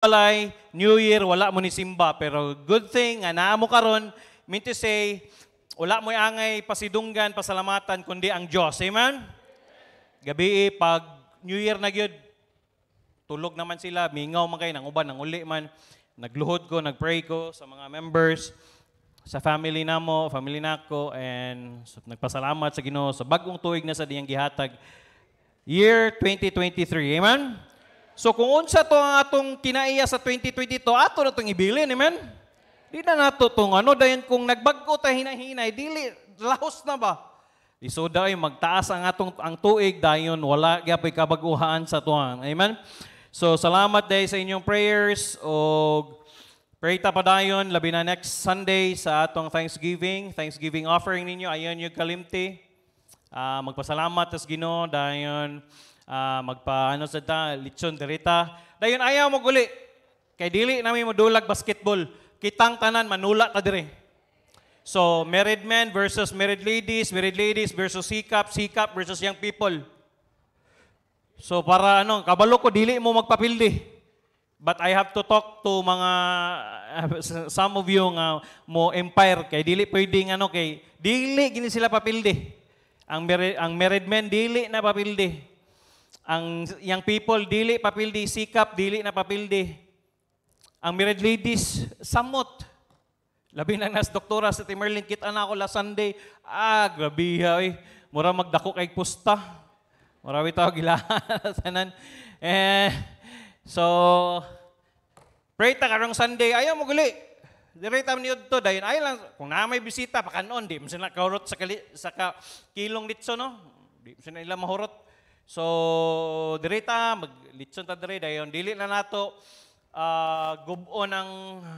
balay, New Year, wala mo ni Simba. Pero good thing, anaa mo karon, mean to say, wala mo angay pasidunggan, pasalamatan, kundi ang Diyos. Amen? Gabi, pag New Year na gyud, tulog naman sila, mingaw man kayo, nanguban, nanguli man. Nagluhod ko, nagpray ko sa mga members, sa family na mo, family na ko, and so, nagpasalamat sa Ginoo sa bagong tuig na sa diyang gihatag. Year 2023. Amen? So kung unsa to ang atong kinaiya sa 2022, ato na itong ibilin, amen? Di na nato itong ano, dayon kung nagbago tayo hinahinay, dili, lahos na ba? Isuda ay magtaas ang atong ang tuig dayon wala gyapay kabaguhan sa tuan. Amen. So salamat day sa inyong prayers o pray ta pa dayon labi na next Sunday sa atong Thanksgiving, Thanksgiving offering ninyo ayon yung kalimti. Uh, magpasalamat tas Gino, dayon uh, ah, magpaano sa ta, lechon derita Dayon ayaw mo guli. Kay dili nami modulag basketball. Kitang tanan manula ta dire. So, married men versus married ladies, married ladies versus sikap, sikap versus young people. So, para ano, kabalo ko, dili mo magpapildi. But I have to talk to mga, some of you nga mo empire, kay dili pwedeng ano, kay dili gini sila papildi. Ang, married, ang married men, dili na papildi. Ang young people, dili papildi, sikap, dili na papildi. Ang married ladies, samot. Labi na nas doktora sa Timerlin, kit ana ko last Sunday. Ah, grabe eh. Mura magdako kay pusta. Mura bitaw gilahan sanan. Eh, so, pray ta karong Sunday. Ayaw mo guli. Diri ta niyo to dayon. Ayaw lang kung naa may bisita pakanon di mo sila kaurot sa kali, sa kilong litso no. Di mo sila mahurot. So, diri maglitson ta diri, dayon dili na nato, uh, ah, gubo ng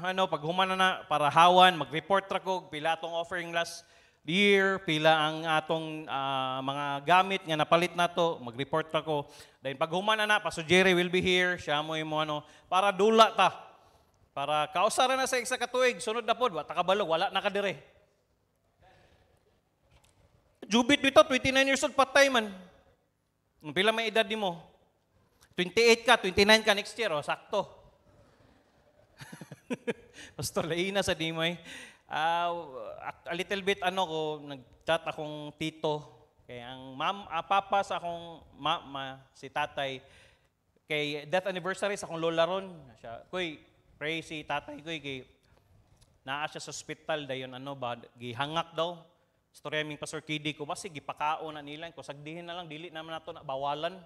ano, paghuman na, na para hawan, magreport ra ko pila atong offering last year, pila ang atong uh, mga gamit nga napalit nato, magreport ra ko. dayon pag humana na, Pastor Jerry will be here, siya mo imo ano, para dula ta. Para kausa na sa isa katuig, sunod na pod, wata kabalog, wala na kadire. Jubit dito, 29 years old, patay man. Pila may edad mo? 28 ka, 29 ka next year, oh, sakto. Pastor, laina sa Dimoy. Uh, eh. ah, a little bit ano ko, nag-chat akong tito. Kay ang mam, uh, papa sa akong mama, si tatay, kay death anniversary sa akong lola ron. Siya, kuy, pray si tatay kuy, kay naa siya sa hospital dayon ano ba, gihangak daw. Storya ming Pastor KD ko, basi gipakaon na nila, kung sagdihin na lang, dili naman nato na bawalan.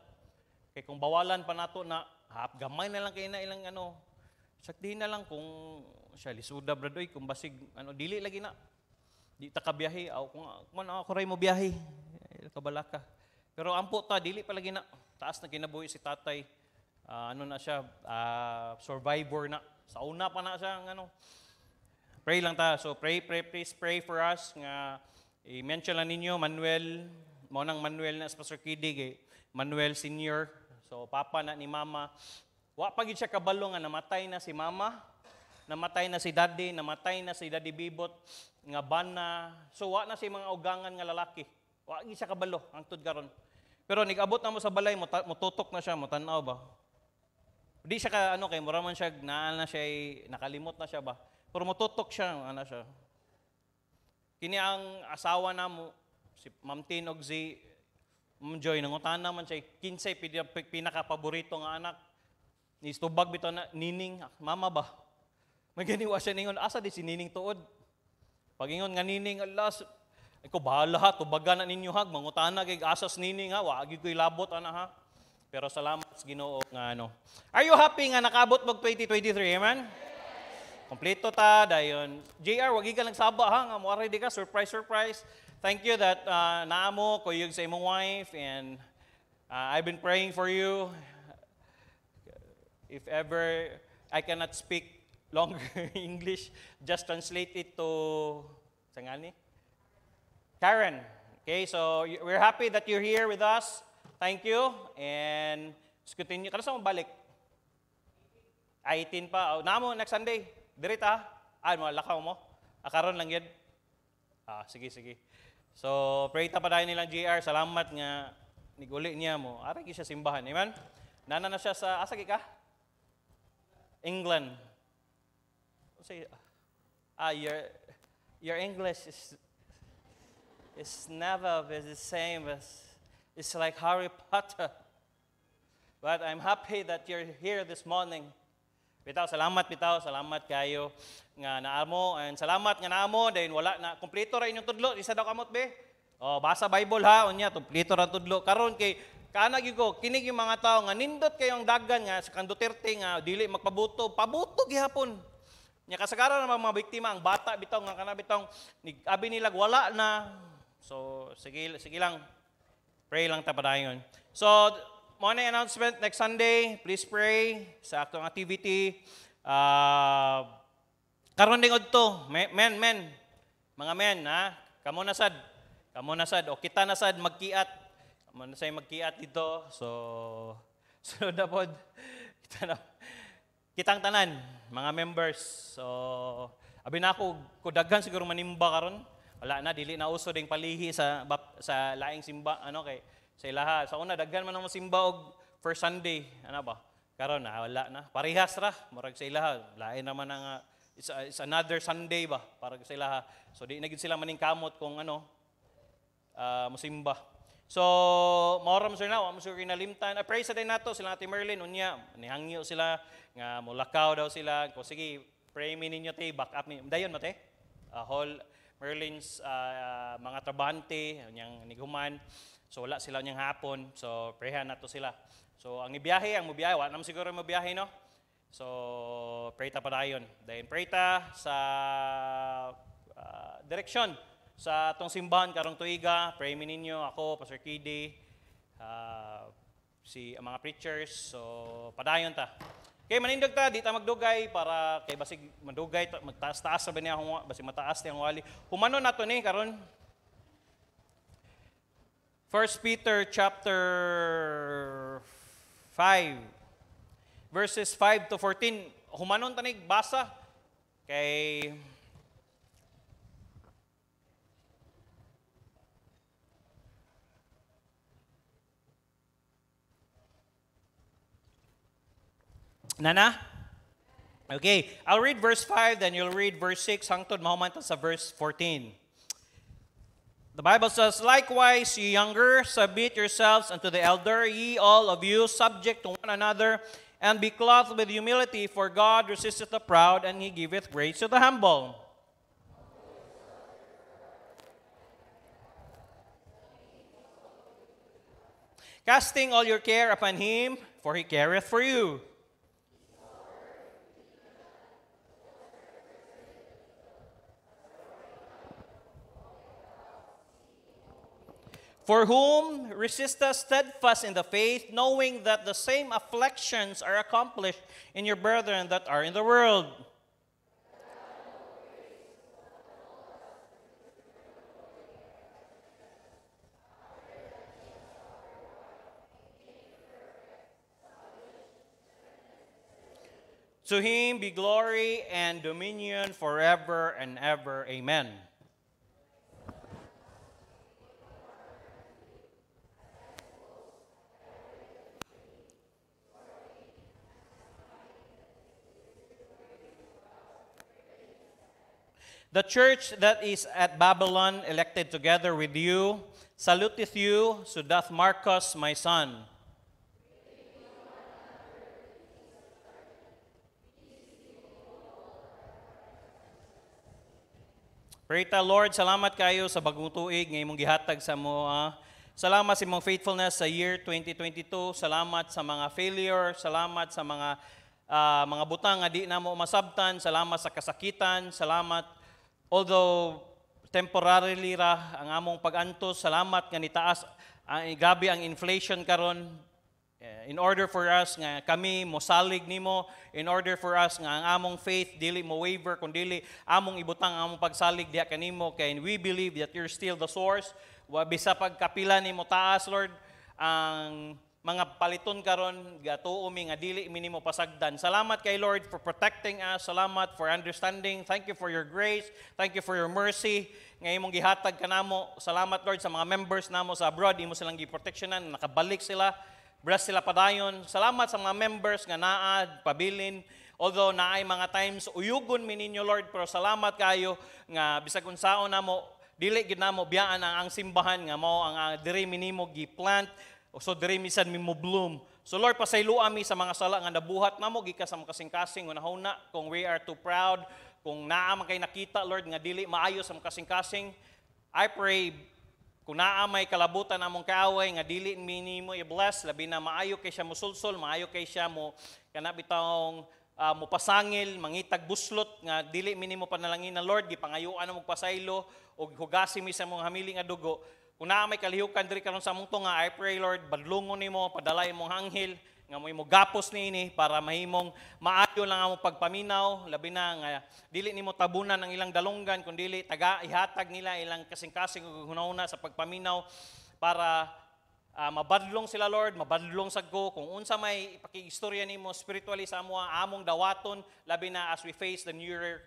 Kay kung bawalan pa nato na, hap, gamay na lang kay na ilang ano, sagdihin na lang kung siya lisuda bradoy, kung basig, ano, dili lagi na. Di ta kabiyahe, kung man ako ray mo biyahe, eh, kabalaka. Pero ampo ta, dili pa lagi na. Taas na kinabuhi si tatay. Uh, ano na siya, uh, survivor na. Sa una pa na siya, ano. Pray lang ta. So pray, pray, please pray for us nga I-mention lang ninyo, Manuel, mo nang Manuel na Pastor Kidig, eh. Manuel Senior. So, papa na ni mama. Wa pa siya kabalo nga namatay na si mama, namatay na si daddy, namatay na si daddy Bibot, nga bana. So, wa na si mga ugangan nga lalaki. Wa gid siya kabalo, ang tud garon. Pero nigabot na mo sa balay, mututok na siya, mutanaw ba? Di siya ka, ano, kay muraman siya, naa na siya, eh, nakalimot na siya ba? Pero mututok siya, ano siya, Kini ang asawa na mo, si Ma'am Tin og si Ma'am Joy, nangutan naman siya, kinsay pinakapaborito nga anak. Nistubag bito na, nining, ah, mama ba? Maganiwa siya ningon, asa di si nining tuod? Pagingon nga nining, alas, ko bahala ha, tubaga na ninyo hag, mangutana kay asas nining ha, wagi ko'y labot ana ha. Pero salamat sa Ginoo nga ano. Are you happy nga nakabot mag 2023? Amen kompleto ta dayon JR wagi ka lang saba ha nga mo ready ka surprise surprise thank you that uh, naamo kuyog sa imong wife and uh, I've been praying for you if ever I cannot speak longer English just translate it to sangani Karen okay so we're happy that you're here with us thank you and continue kada sa mo balik 18 pa. Oh, namo next Sunday. Direta? ta? Ah, mo lakaw mo. Akaron ah, lang gid. Ah, sige sige. So, pray ta padayon nilang JR. Salamat nga niguli niya mo. Ara gyud siya simbahan, amen. Nana na siya sa asa ah, ka? England. Ano Say ah your your English is is never the same as it's like Harry Potter. But I'm happy that you're here this morning. Bitaw, salamat bitaw, salamat kayo nga naamo and salamat nga naamo dahil wala na kompleto ra inyong tudlo. Isa daw kamot be. Oh, basa Bible ha unya kompleto ra tudlo. Karon kay kana gyud ko kinig yung mga tawo nga nindot kayo ang daggan nga sa kang Duterte nga dili magpabuto, pabuto gihapon. Nya kasagaran ng mga biktima ang bata bitaw nga kana bitaw abi nila wala na. So sige sige lang. Pray lang ta padayon. So morning announcement next Sunday. Please pray sa ato nga activity. Uh, karon ding odto, men, men, mga men, ha? Kamo na sad. Kamo na sad. O kita na sad, magkiat. Kamo na say magkiat dito. So, sunod na pod. Kita na. Kitang tanan, mga members. So, abi na ako, kudagan siguro manimba karon. Wala na, dili na uso ding palihi sa, sa laing simba. Ano kay, sa ilaha. Sa una, daghan man ang masimba og first Sunday, ano ba? Karon na ah, wala na. Parihas ra, murag sa ilaha. Lain naman ang ah, it's, a, ah, it's another Sunday ba para sa ilaha. So di na gid sila maning kamot kung ano uh, musimba. So maoram sir na, mo sir kinalimtan. I pray sa nato sila natin Merlin unya, nihangyo sila nga mulakaw daw sila. Kung sige, pray mi ninyo te back up mi. Dayon mate, te. Uh, whole Merlin's uh, uh, mga trabante, unyang niguman. So wala sila niyang hapon. So prayhan nato sila. So ang ibiyahe, ang mubiyahe, wala naman siguro mabiyahe, no? So pray ta pa dayon. Then pray ta sa uh, direksyon sa atong simbahan karong tuiga. Pray mi ninyo ako, Pastor KD, uh, ah, si ang mga preachers. So padayon ta. Okay, manindog ta, di ta magdugay para kay basig madugay, magtaas-taas sa bani basig mataas tayong wali. Humano nato ni karon 1 Peter chapter 5 verses 5 to 14. Humanon tanig basa kay Nana? Okay, I'll read verse 5, then you'll read verse 6, hangtod mahumantan sa verse 14. The Bible says, Likewise, ye younger, submit yourselves unto the elder, ye all of you, subject to one another, and be clothed with humility, for God resisteth the proud, and he giveth grace to the humble. Casting all your care upon him, for he careth for you. For whom resist us steadfast in the faith, knowing that the same afflictions are accomplished in your brethren that are in the world. To him be glory and dominion forever and ever. Amen. The church that is at Babylon, elected together with you, saluteth you, so doth Marcus, my son. Pray ta, Lord, salamat kayo sa bagong tuig, ngayon mong gihatag sa mo. Ah. Salamat sa imong faithfulness sa year 2022. Salamat sa mga failure. Salamat sa mga uh, mga butang nga di na mo masabtan. Salamat sa kasakitan. Salamat Although temporarily ra ang among pagantos, salamat nga nitaas ang gabi ang inflation karon eh, in order for us nga kami mosalig nimo in order for us nga ang among faith dili mo waver kun dili among ibutang ang among pagsalig diha kanimo kay we believe that you're still the source wa bisa pagkapila nimo taas Lord ang mga paliton karon gatuo mi nga dili minimo pasagdan. Salamat kay Lord for protecting us. Salamat for understanding. Thank you for your grace. Thank you for your mercy. Nga imong gihatag kanamo. Salamat Lord sa mga members namo sa abroad imo silang giproteksyonan, nakabalik sila. Bless sila padayon. Salamat sa mga members nga naad, pabilin, Although naay mga times uyugon mi ninyo Lord, pero salamat kayo nga bisag unsaon namo dili gid namo biyaan ang, ang simbahan nga mao ang, ang ah, diri minimo gi-plant o so diri minsan mi mubloom. So Lord, pasaylo ami sa mga sala nga nabuhat namo gikas sa makasing-kasing unahuna kung we are too proud, kung naa man kay nakita Lord nga dili maayo sa makasing-kasing. I pray kung naa may kalabutan among kaaway nga dili mini mo i-bless labi na maayo kay siya sulsol, maayo kay siya mo kanapitong bitawong uh, ah, mupasangil, mangitag buslot nga dili mini mo panalangin na Lord gipangayuan mo pasaylo og hugasi mi sa mong hamiling nga dugo kung naa may kalihukan diri karon sa among tunga, I pray Lord, badlungon nimo, padalay mong hanghil nga mo gapos niini para mahimong maayo lang among pagpaminaw labi na nga dili nimo tabunan ang ilang dalungan kun dili taga ihatag nila ilang kasing-kasing ug hunahuna sa pagpaminaw para uh, mabadlong sila Lord, mabadlong sa ko kung unsa may ipakiistorya nimo spiritually sa amo among dawaton labi na as we face the new year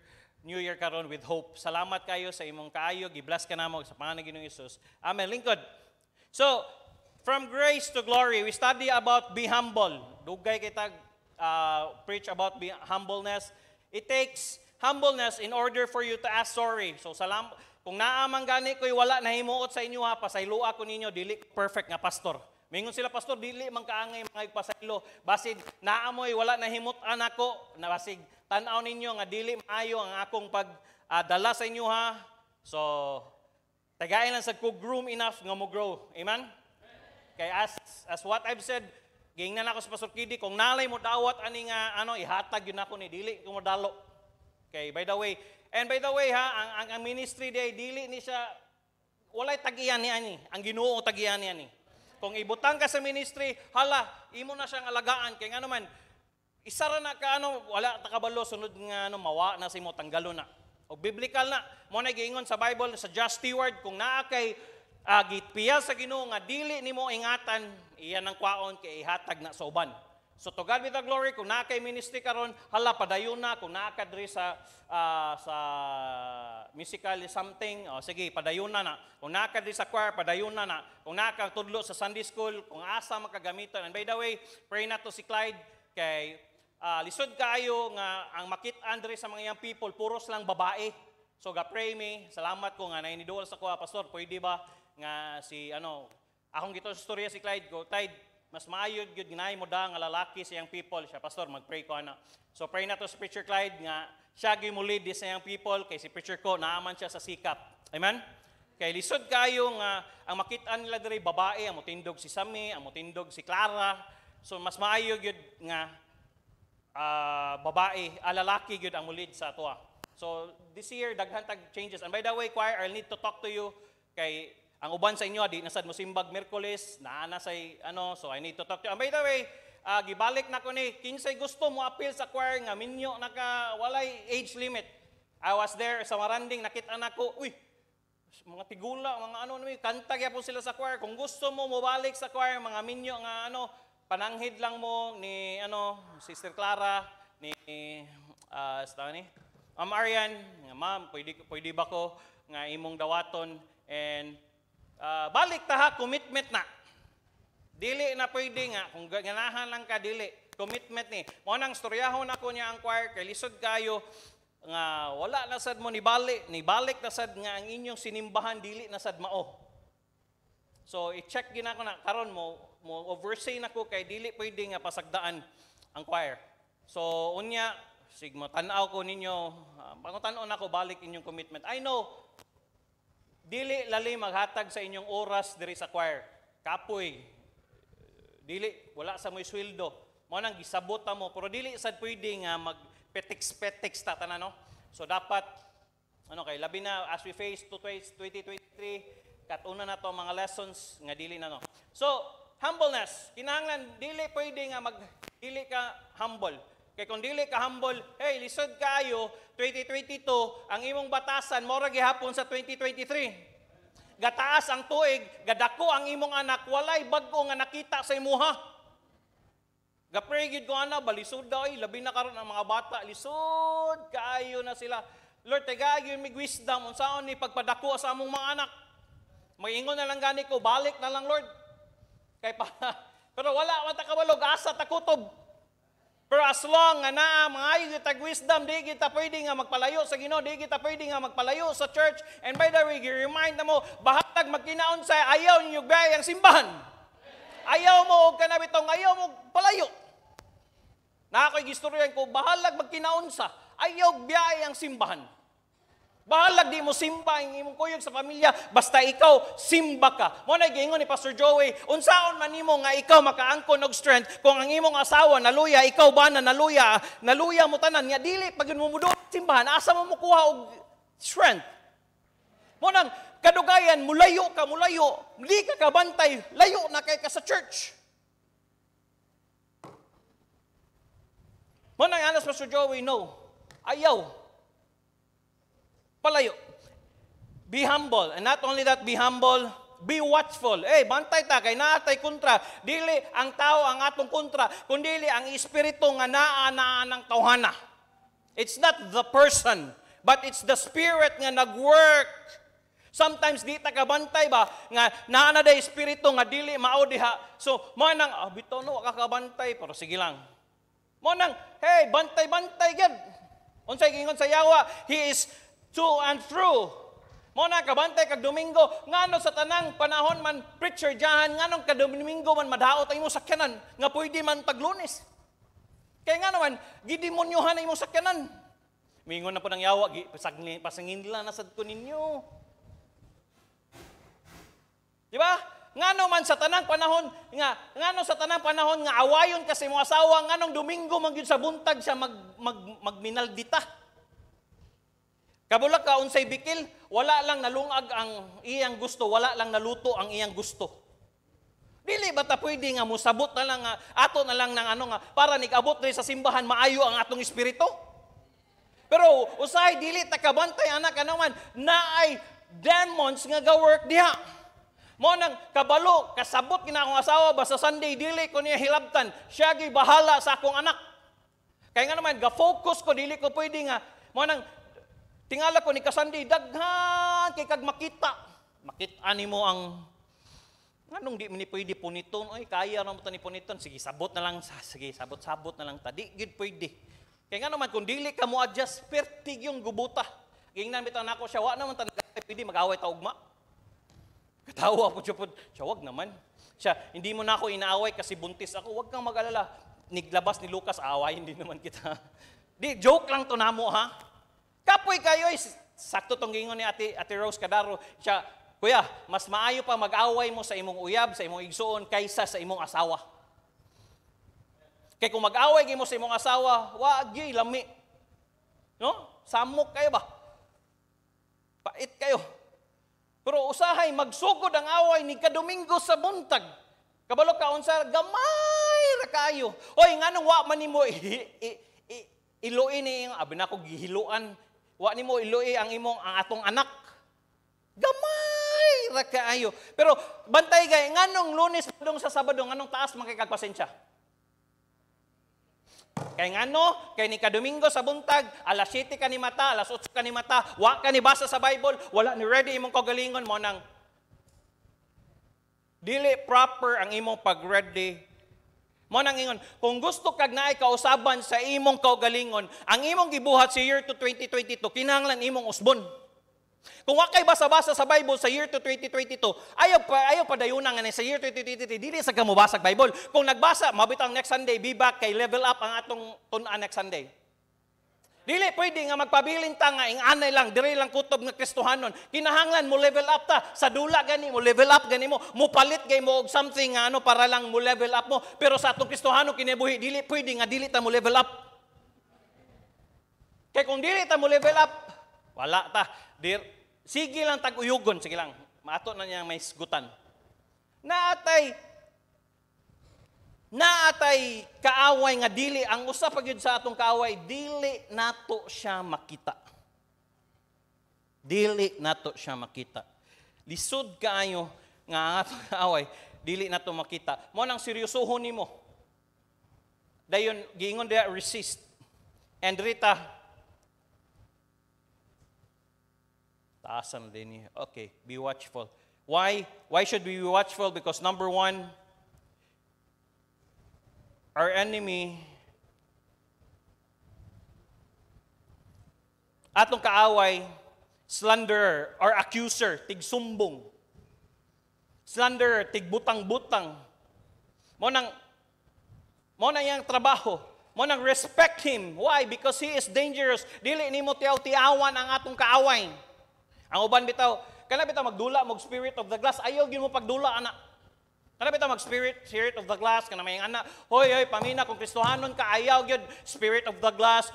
New Year karon with hope. Salamat kayo sa imong kaayo. Giblas ka namo sa pangalan ni Hesus. Amen. Lingkod. So, from grace to glory, we study about be humble. Dugay kita uh, preach about be humbleness. It takes humbleness in order for you to ask sorry. So, salam kung naamang gani ko'y wala na himuot sa inyo ha, pasaylo ko ninyo, dili perfect nga pastor. Mingon sila, Pastor, dili man kaangay mga igpasaylo. Basig, naamoy, wala na himot anako. Na Basig, tan tanaw ninyo nga dili maayo ang akong pagdala ah, uh, sa inyo ha. So, tagayan lang sa ko groom enough nga mo grow. Amen? Kay as, as what I've said, gingnan ako sa Pastor Kidi, kung nalay mo dawat ani nga, ano, ihatag yun ako ni dili, kung mo dalo. Okay, by the way, and by the way ha, ang, ang, ang ministry day, dili ni siya, walay tagiyan ni ani, ang ginuo tagiyan ni ani. Kung ibutang ka sa ministry, hala, imo na siyang alagaan. Kaya nga naman, ra na ka, ano, wala takabalo, sunod nga, ano, mawa na si mo, tanggalo na. O biblical na, mo na giingon sa Bible, sa Just Steward, kung naa kay uh, gitpiya sa ginoo nga dili nimo ingatan, iyan ang kwaon kay ihatag na sa uban. So to God be the glory, kung nakay ministry karon, hala padayon na kung nakadri sa uh, sa musical something, oh, sige padayon na na. Kung nakadri sa choir, padayon na na. Kung tudlo sa Sunday school, kung asa makagamiton. And by the way, pray na to si Clyde kay uh, lisod kayo nga ang makit andre sa mga young people puros lang babae. So ga pray me, salamat ko nga nainidol sa ko ah, pastor, pwede ba nga si ano akong gito storya si Clyde ko, Clyde mas maayod gyud nga mo da nga lalaki sa yang people siya pastor magpray ko ana so pray na to si preacher Clyde nga siya gyud di sa yang people kay si preacher ko naaman siya sa sikap amen kay lisod kayo nga ang makita nila diri babae ang motindog si Sammy, ang motindog si Clara so mas maayo gyud nga uh, babae a ah, lalaki gyud ang mo sa atoa so this year daghan tag changes and by the way choir I need to talk to you kay ang uban sa inyo, di nasad mo simbag Merkulis, naana sa ano, so I need to talk to you. And ah, by the way, uh, gibalik na ko ni, kinsay gusto mo appeal sa choir nga, minyo naka, walay age limit. I was there sa Maranding, nakita na ko, uy, mga tigula, mga ano, ano kanta kaya po sila sa choir. Kung gusto mo, mo balik sa choir, mga minyo nga ano, pananghid lang mo ni ano Sister Clara ni uh, ni Ma'am Arian, nga ma'am, pwede, pwede ba ko nga imong dawaton and Uh, balik taha, commitment na. Dili na pwede nga, kung ganahan lang ka, dili. Commitment ni. Mo nang storyahon ako niya ang choir, kay lisod kayo, nga wala na sad mo ni balik, ni balik na sad nga ang inyong sinimbahan, dili na sad mao. So, i-check gina ko na, karon mo, mo oversee nako kay dili pwede nga pasagdaan ang choir. So, unya, sigma, tan-aw ko ninyo, uh, pangutanaw aw nako balik inyong commitment. I know, Dili lali maghatag sa inyong oras diri sa choir. Kapoy. Dili wala sa moy sweldo. Mao nang gisabota mo pero dili sad pwede nga magpetix-petix ta tanan no. So dapat ano kay labi na as we face 2023 katuna na to mga lessons nga dili na no. So humbleness kinahanglan dili pwede nga mag dili ka humble Kay kung dili ka humble, hey, lisod kayo 2022 ang imong batasan mora gihapon sa 2023. Gataas ang tuig, gadako ang imong anak, walay bago nga nakita sa imuha. Gapray gid ko ana balisod daw ay eh, labi na karon ang mga bata lisod kaayo na sila. Lord, tagayon mig wisdom unsaon ni pagpadako sa among mga anak. Magingon na lang gani ko, balik na lang Lord. Kay para pero wala man ta kawalog asa takutob. Pero as long nga naa maayo gitag wisdom, di kita pwede nga magpalayo sa Ginoo, di kita pwede nga magpalayo sa church. And by the way, gi remind na mo, bahatag magkinaon sa ayaw niyo gay ang simbahan. Ayaw mo og kanabitong ayaw mo palayo. Na ako'y gistoryan ko, bahalag magkinaon sa ayaw biyay ang simbahan. Bahalag di mo simba ang imong kuyog sa pamilya, basta ikaw simba ka. Mo na giingon ni Pastor Joey, unsaon man nimo nga ikaw makaangkon og strength kung ang imong asawa naluya, ikaw ba na naluya, naluya mo tanan nga dili pag mo mudo simbahan, asa mo mukuha og strength? Mo nang kadugayan, mulayo ka, mulayo, di ka kabantay, layo na kay ka sa church. Mo nang anas Pastor Joey, no. Ayaw Palayo. Be humble. And not only that, be humble, be watchful. Eh, hey, bantay ta kay naatay kontra. Dili ang tao ang atong kontra, kundi ang espiritu nga naa naa ng tawhana. It's not the person, but it's the spirit nga nagwork. Sometimes di ta kabantay ba nga naa na day espiritu nga dili mao diha. So mo nang ah, bitaw no ka kabantay pero sige lang. Mo nang hey bantay-bantay gid. Unsay gingon sa yawa, he is to and through. Mo na kabantay kag Domingo ngano sa tanang panahon man preacher jahan nganong ka Domingo man madaot ang sa kanan nga pwede man pag Lunes. Kay nga naman gidemonyohan imo sa kanan. Mingon na po ng yawa, pasangin, pasangin nila na sad ko ninyo. Di ba? Ngano man sa tanang panahon nga ngano sa tanang panahon nga awayon kasi mo asawa nganong Domingo man gyud sa buntag siya mag, mag, magminaldita. Kabula ka unsay bikil, wala lang nalungag ang iyang gusto, wala lang naluto ang iyang gusto. Dili ba ta pwede nga musabot na lang ato na lang nang ano nga para nigabot diri sa simbahan maayo ang atong espiritu? Pero usahay dili ta kabantay anak kanaman naay demons nga ga work diha. Mo nang kabalo kasabot kina akong asawa basta Sunday dili ko niya hilabtan. Siya gi bahala sa akong anak. Kaya nga naman ga focus ko dili ko pwede nga mo nang Tingala ko ni Kasandi, daghan kay kag makita. Makita ni mo ang Anong di ni pwede puniton? Ay, kaya na mo ta ni puniton. Sige, sabot na lang. Sige, sabot-sabot na lang Tadi, Di, pwede. Kaya nga naman, kung dili ka mo adjust, pertig yung gubuta. Kingnan bitan nako siya, wa naman ta pwede mag-away ta Katawa po siya po. Siya, wag naman. Siya, hindi mo na ako inaaway kasi buntis ako. Wag kang mag-alala. Niglabas ni Lucas, away, din naman kita. Di, joke lang to na mo, ha? Kapoy kayo, eh, sakto tong gingon ni Ate, Ate Rose Kadaro, siya, Kuya, mas maayo pa mag-away mo sa imong uyab, sa imong igsuon, kaysa sa imong asawa. Kay kung mag-away mo sa imong asawa, wag yun, lami. No? Samok kayo ba? Pait kayo. Pero usahay, magsugod ang away ni kadomingo sa buntag. Kabalo ka unsa gamay ra kayo. Oy nganong wa man nimo iluin ni abin ako gihiluan wa nimo iluoy ang imong ang atong anak. Gamay ra kaayo. Pero bantay kay nganong Lunes padong sa Sabado nganong taas man kay Kay ngano, kay ni kadomingo sa buntag, alas 7 ka ni mata, alas 8 ka ni mata, wa ka ni basa sa Bible, wala ni ready imong kagalingon mo nang dili proper ang imong pag-ready mo nang ingon, kung gusto kag naay kausaban sa imong kaugalingon, ang imong gibuhat sa year to 2022 kinahanglan imong usbon. Kung wakay basa-basa sa Bible sa year to 2022, ayaw pa ayaw pa dayon nga sa year 2022 dili sa gamubasag Bible. Kung nagbasa, mabitang next Sunday be back kay level up ang atong tun-an next Sunday. Dili pwede nga magpabilin ta nga ing anay lang diri lang kutob nga Kristohanon. Kinahanglan mo level up ta sa dula gani mo level up gani mo. Mupalit gay mo og something nga ano para lang mo level up mo. Pero sa atong Kristohanon kinabuhi dili pwede nga dili ta mo level up. Kay kung dili ta mo level up, wala ta. Dir sige lang tag uyugon sige lang. Maato na niya may sgutan. Naatay naatay kaaway nga dili ang usa pa sa atong kaaway dili nato siya makita dili nato siya makita lisod kaayo nga atong kaaway dili nato makita mo nang seryosohon nimo dayon giingon diha resist and Rita taasan din okay be watchful why why should we be watchful because number one our enemy, atong kaaway, slanderer or accuser, tigsumbong. Slanderer, tigbutang-butang. Mo nang mo na yang trabaho. Mo nang respect him. Why? Because he is dangerous. Dili nimo tiaw-tiawan ang atong kaaway. Ang uban bitaw, kana bitaw magdula mog spirit of the glass, ayaw gyud mo pagdula anak. Ano bitaw mag spirit, spirit of the glass kana may ana. Hoy hoy pamina kung Kristohanon ka ayaw gyud spirit of the glass.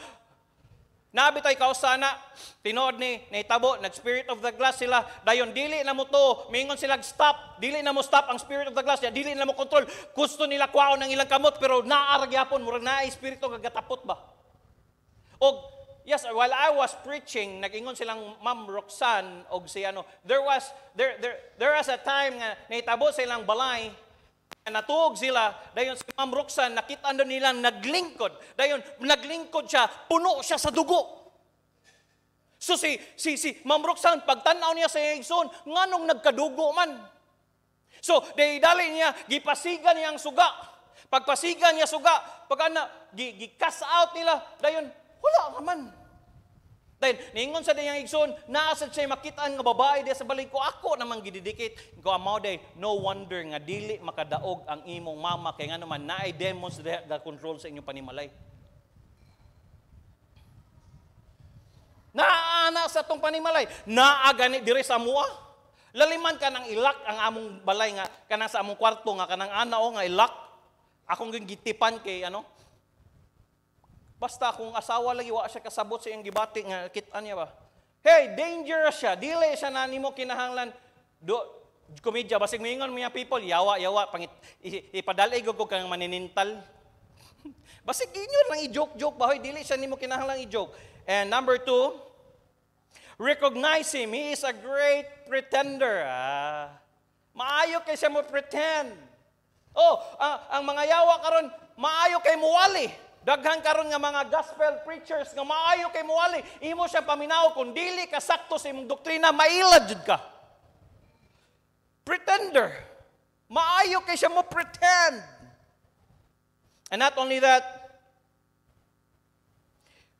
Nabi tay kausana tinuod ni nahitabo nag spirit of the glass sila dayon dili na mo to mingon sila stop dili na mo stop ang spirit of the glass dili na mo control gusto nila kwaon ang ilang kamot pero naa ra gyapon murag naa espiritu ba og Yes, while I was preaching, nag-ingon silang Ma'am Roxanne og si ano, there was there there there was a time nga nahitabo silang balay natuog sila dayon si Ma'am Roxanne nakita na nila naglingkod dayon naglingkod siya puno siya sa dugo So si si si Ma'am Roxanne pagtan-aw niya sa igsoon nganong nagkadugo man So dahil dali niya gipasigan niya ang suga pagpasigan niya suga pag ana gi, gi out nila dayon wala naman. Then, ningon sa diyang igsoon, naasad siya makitaan nga babae diya sa balik ko, ako namang gididikit. Ko amaw day, no wonder nga dili makadaog ang imong mama kay nga naman naay demonstrate the control sa inyong panimalay. Naana sa tong panimalay, naagani diri sa mua. Ah. Laliman ka ng ilak ang among balay nga kanang sa among kwarto nga kanang ana o oh, nga ilak. Akong gitipan kay ano, Basta kung asawa lagi wa siya kasabot sa iyang gibati nga kitan niya ba. Hey, dangerous siya. Dili siya na nimo kinahanglan do komedya basig mingon mga people yawa yawa pangit ipadalay gud ko kang maninintal. basig inyo lang i-joke-joke ba hoy dili siya nimo kinahanglan i-joke. And number two, recognize him. He is a great pretender. Ah, maayo kay siya mo pretend. Oh, ang, ang mga yawa karon maayo kay muwali. Daghan karon nga mga gospel preachers nga maayo kay muwali, imo siya paminaw kun dili ka sakto sa imong doktrina, maila jud ka. Pretender. Maayo kay siya mo pretend. And not only that,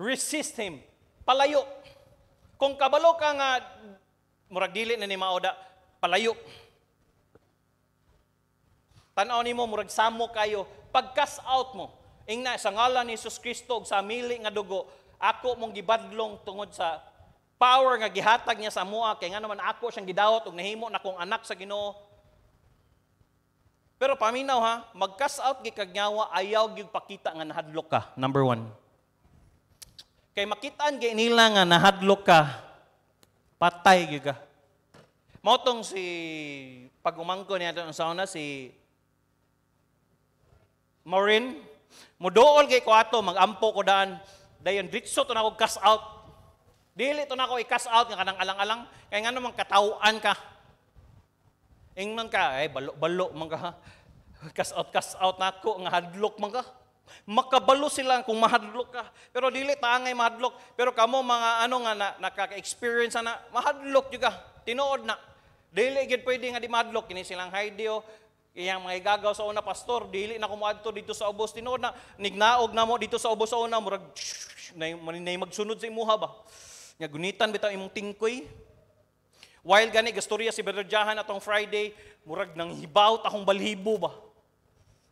resist him. Palayo. Kung kabalo ka nga murag dili na ni maoda, palayo. tan Tanaw nimo murag samo kayo, pag-cast out mo, Ingna sa ngalan ni Jesus Kristo ug sa mili nga dugo, ako mong gibadlong tungod sa power nga gihatag niya sa amoa kay nga naman ako siyang gidawat ug nahimo na kong anak sa Ginoo. Pero paminaw ha, mag-cast out gikagyawa ayaw gyud pakita nga nahadlok ka. Number one. Kay makitaan gyud nila nga nahadlok ka, patay gyud ka. Motong si pagumangko niya sa sauna si Maureen Mudool kay ko ato, magampo ko daan. Dayon, dritso to na ako cast out. Dili to na ako i-cast out nga kanang alang-alang. Kaya nga naman katawaan ka. Ingman ka, ay balo-balo man ka. Cast out, cast out na ako. Nga hadlok man ka. Makabalo sila kung mahadlok ka. Pero dili taangay mahadlok. Pero kamo mga ano nga na, nakaka-experience na mahadlok juga. Tinuod na. Dili gid pwede nga di mahadlok kini silang hideo Iyang mga igagaw sa una, pastor, dili na kumadto dito sa ubos tinuod na nignaog na mo dito sa ubos sa una, murag nay, nay magsunod sa imuha ba. Nga gunitan bitaw imong tingkoy. While gani gastorya si Brother Jahan atong Friday, murag nang hibaw akong balhibo ba.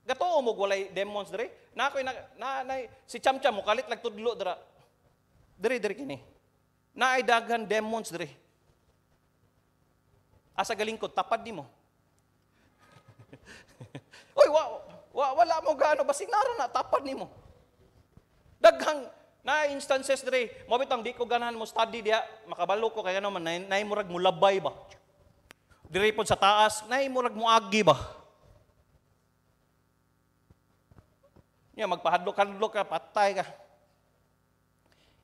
Gato mo walay demons dire. Na ako'y na, na, na, si Chamcha mo kalit nagtudlo dira. Dire dire kini. Na ay daghan demons dire. Asa galing ko tapad nimo. mo Uy, wa, wa, wala mo gaano ba sinara na tapad nimo. Daghang na instances dire, mo di ko ganahan mo study diya, makabalo ko kay ano man nay murag mo labay ba. Diri pod sa taas, nay murag mo agi ba. Nya magpahadlok-hadlok ka, patay ka.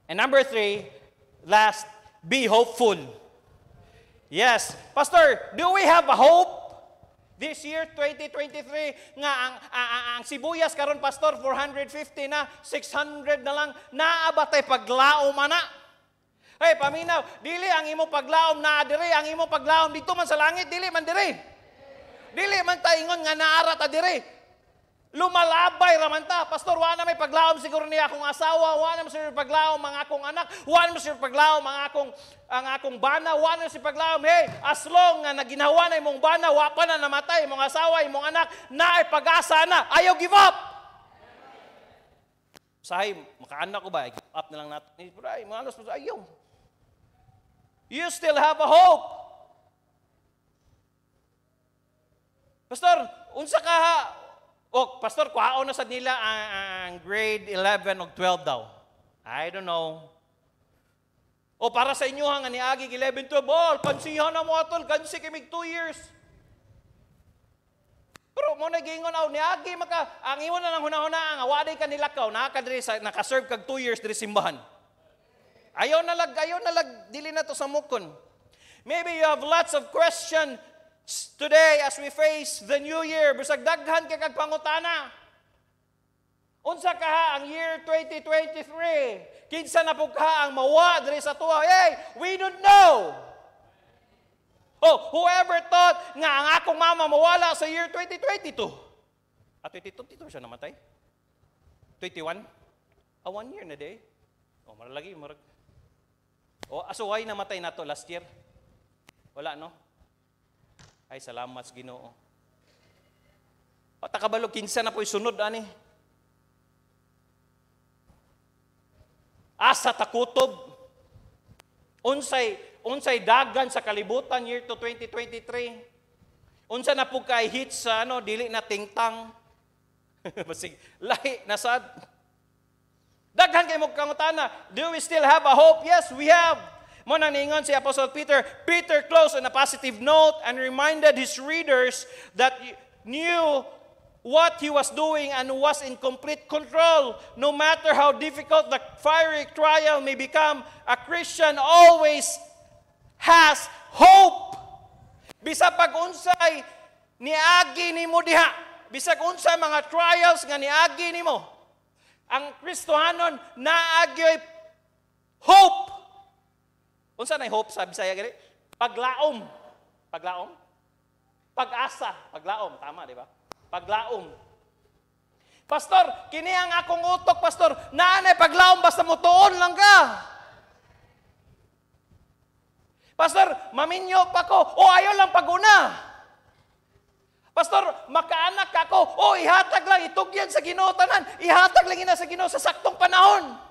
And number three, last, be hopeful. Yes. Pastor, do we have a hope? This year, 2023, nga ang, ang, ang, sibuyas karon pastor, 450 na, 600 na lang, naabatay paglaom ana. Hey, paminaw, dili ang imo paglaom na adiri, ang imo paglaom dito man sa langit, dili man diri. Dili man taingon nga naara ta diri. Lumalabay raman ta. Pastor, wala may paglaom siguro niya akong asawa, wala mo siguro paglaom mga akong anak, wala mo siguro paglaom mga akong, ang akong bana, wala mo si paglaom, hey, as long nga naginawa na imong bana, wa pa na namatay, imong asawa, imong anak, na ay pag-asa na, ayaw give up. Sahay, makaanak ko ba, give up na lang natin. Pero ay, mga alas, ayaw. You still have a hope. Pastor, unsa ka Oh, pastor, kuhaon na sad nila ang, ang grade 11 o 12 daw. I don't know. O para sa inyo hang ani Agig 11 to ball, pansihan na mo atol kansi kimig 2 years. Pero mo na gingon aw oh, ni Agi maka ang iwan na lang hunahuna ang awaday kanila kaw na ka diri sa serve kag 2 years diri simbahan. Ayaw na lag ayaw na lag dili na to sa mukon. Maybe you have lots of question today as we face the new year, bisag daghan kay kag pangutana. Unsa kaha ang year 2023? Kinsa na pugha ang mawa diri sa tuwa? Hey, we don't know. Oh, whoever thought nga ang akong mama mawala sa year 2022. At 2022 siya namatay. 21? A one year na day. Oh, maralagi. Marag... Oh, asuway namatay na to last year. Wala, no? Ay, salamat sa ginoo. Patakabalo, kinsa na po'y sunod, ani. Asa takutob. Unsay, unsay dagan sa kalibutan year to 2023. Unsa na po kay hit sa ano, dili na tingtang. Basig, lahi, nasad. Daghan kay mo kangutana, do we still have a hope? Yes, we have. Mo nang niingon si Apostle Peter, Peter closed on a positive note and reminded his readers that knew what he was doing and was in complete control. No matter how difficult the fiery trial may become, a Christian always has hope. Bisa pag unsay niagi nimo diha, bisa unsay mga trials nga niagi ni mo, ang Kristohanon naagyoy hope Unsa na hope sa Bisaya gali? Paglaom. Paglaom? Pag-asa, paglaom, tama di ba? Paglaom. Pastor, kini ang akong utok, pastor. Naanay paglaom basta mutuon lang ka. Pastor, maminyo pa ko. O ayaw lang paguna. Pastor, makaanak ako. O ihatag lang itugyan sa Ginoo tanan. Ihatag lang ina sa Ginoo sa saktong panahon.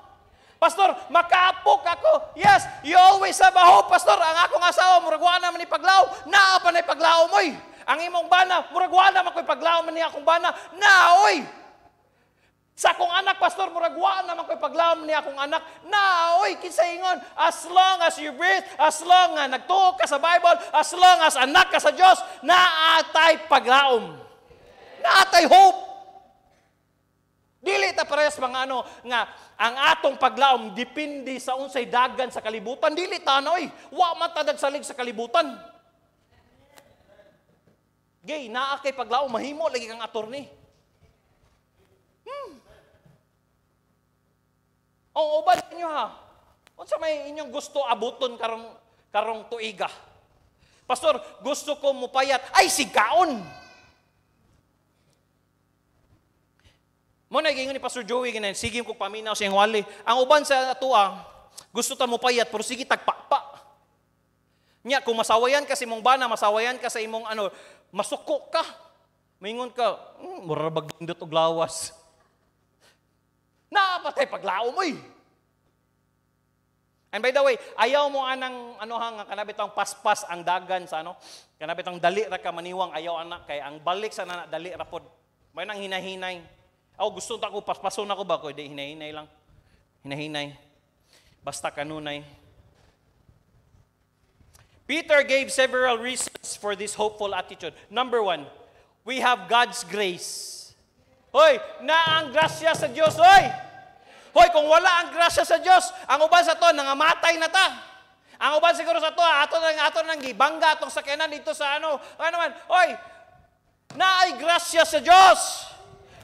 Pastor, makaapok ako. Yes, you always have a hope, Pastor. Ang akong asawa, na man ipaglaw, naa pa na ipaglaw mo'y. Ang imong bana, muragwana man ko ipaglaw man ni akong bana, naoy. Sa akong anak, Pastor, na man ko ipaglaw man ni akong anak, naoy. ingon, as long as you breathe, as long as nagtuok ka sa Bible, as long as anak ka sa Diyos, naatay paglaom. Naatay hope. Kita parehas mga ano, nga ang atong paglaom dipindi sa unsay dagan sa kalibutan. Dili tanoy, wa man tadag salig sa kalibutan. Gay, naa kay paglaom, mahimo lagi kang attorney Hmm. O, uban ninyo ha. Unsa may inyong gusto abuton karong karong tuiga. Pastor, gusto ko mupayat. Ay, sigaon! Mo na gingon ni Pastor Joey ganan sige ko paminaw siyang wali. Ang uban sa atoa gusto ta mo payat pero sige tagpakpa. Nya kung masawayan ka sa imong bana, masawayan ka sa imong ano, masuko ka. Mingon ka, mm, murabag dindot og lawas. Napatay paglao mo eh. And by the way, ayaw mo anang ano hang kanabit ang paspas ang dagan sa ano, kanabit ang dali ra ka maniwang ayaw anak kay ang balik sa nana dali ra pod. May nang hinahinay. Oh, ako gusto ta ko paspason ako ba ko di hinahinay lang. Hinahinay. Basta kanunay. Peter gave several reasons for this hopeful attitude. Number one, we have God's grace. Hoy, na ang grasya sa Dios, hoy. Hoy, kung wala ang grasya sa Dios, ang uban sa to nangamatay na ta. Ang uban siguro sa to, ah, ato nang ato nang gibangga atong sakyanan dito sa ano, ano man. Hoy, naay grasya sa Dios.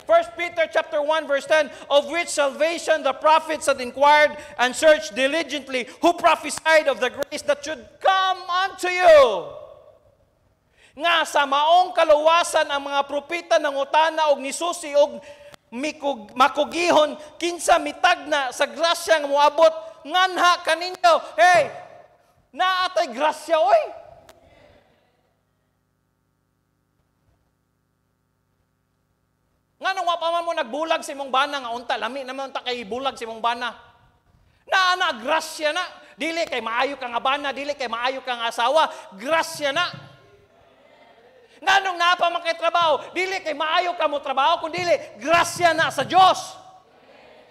1 Peter chapter 1 verse 10, of which salvation the prophets had inquired and searched diligently, who prophesied of the grace that should come unto you. Nga sa maong kaluwasan ang mga propeta ng utana og nisusi Susi og mikug, makugihon kinsa mitag na sa grasya nga moabot nganha kaninyo hey naa tay grasya oy Nga nang mo nagbulag si mong bana nga unta, lami naman unta kay bulag si mong bana. Na ana grasya na, dili kay maayo kang abana, dili kay maayo kang asawa, grasya na. Nga nung napa man trabaho, dili kay maayo ka mo trabaho, kung dili grasya na sa Dios.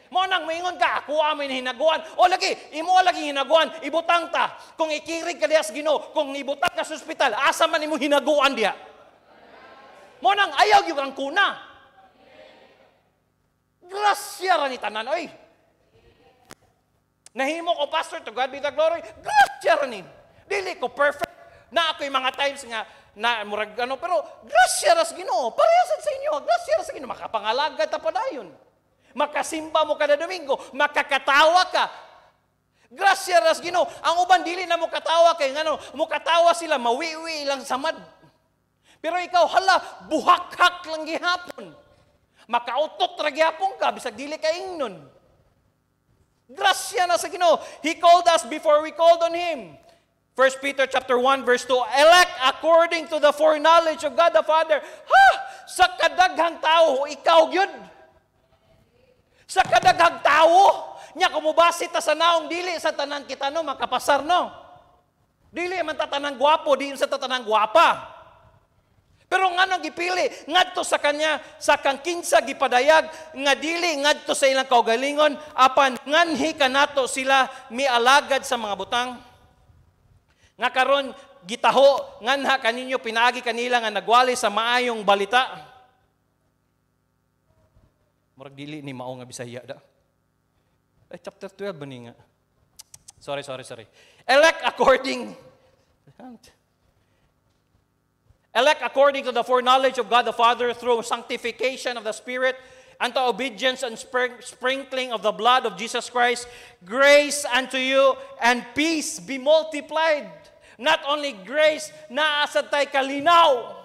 Mo nang maingon ka, ako amin hinaguan. O lagi, imo lagi hinaguan, ibutang ta. Kung ikirig ka diya sa Ginoo, kung ibutang ka sa ospital, asa man imo hinaguan diya. Mo nang ayaw yung ang kuna. Grasya ra ni tanan, oy. Nahimo ko, Pastor, to God be the glory. Grasya ra ni. Dili ko perfect. Na ako'y mga times nga, na murag ano, pero grasya ra sa Ginoo. Parehasan sa inyo, grasya ra sa Ginoo. Makapangalaga ta padayon. Makasimba mo kada Domingo, makakatawa ka. Grasya ra sa Ginoo. Ang uban dili na mo katawa kay ngano, mo katawa sila mawiwi lang sa mad. Pero ikaw hala buhakhak lang gihapon. Makautot ra ka bisag dili ka ingnon. Grasya na sa Ginoo. He called us before we called on him. 1 Peter chapter 1 verse 2, elect according to the foreknowledge of God the Father. Ha! Sa kadaghang tao, ikaw gyud. Sa kadaghang tao, nya kumubasi ta sa naong dili sa tanang kita no makapasar no. Dili man ta tanang gwapo, di sa ta tanang gwapa. Pero nga nang gipili, ngadto sa kanya, sa kang kinsa gipadayag, nga dili ngadto sa ilang kaugalingon, apan nganhi kanato sila mialagad sa mga butang. Nga karon gitaho, nganha kaninyo pinaagi kanila nga nagwali sa maayong balita. Murag dili ni mao nga Bisaya da. Ay, chapter 12 ba nga? Sorry, sorry, sorry. Elect according elect according to the foreknowledge of God the Father through sanctification of the Spirit unto obedience and sprinkling of the blood of Jesus Christ, grace unto you and peace be multiplied. Not only grace, naasad tay kalinaw.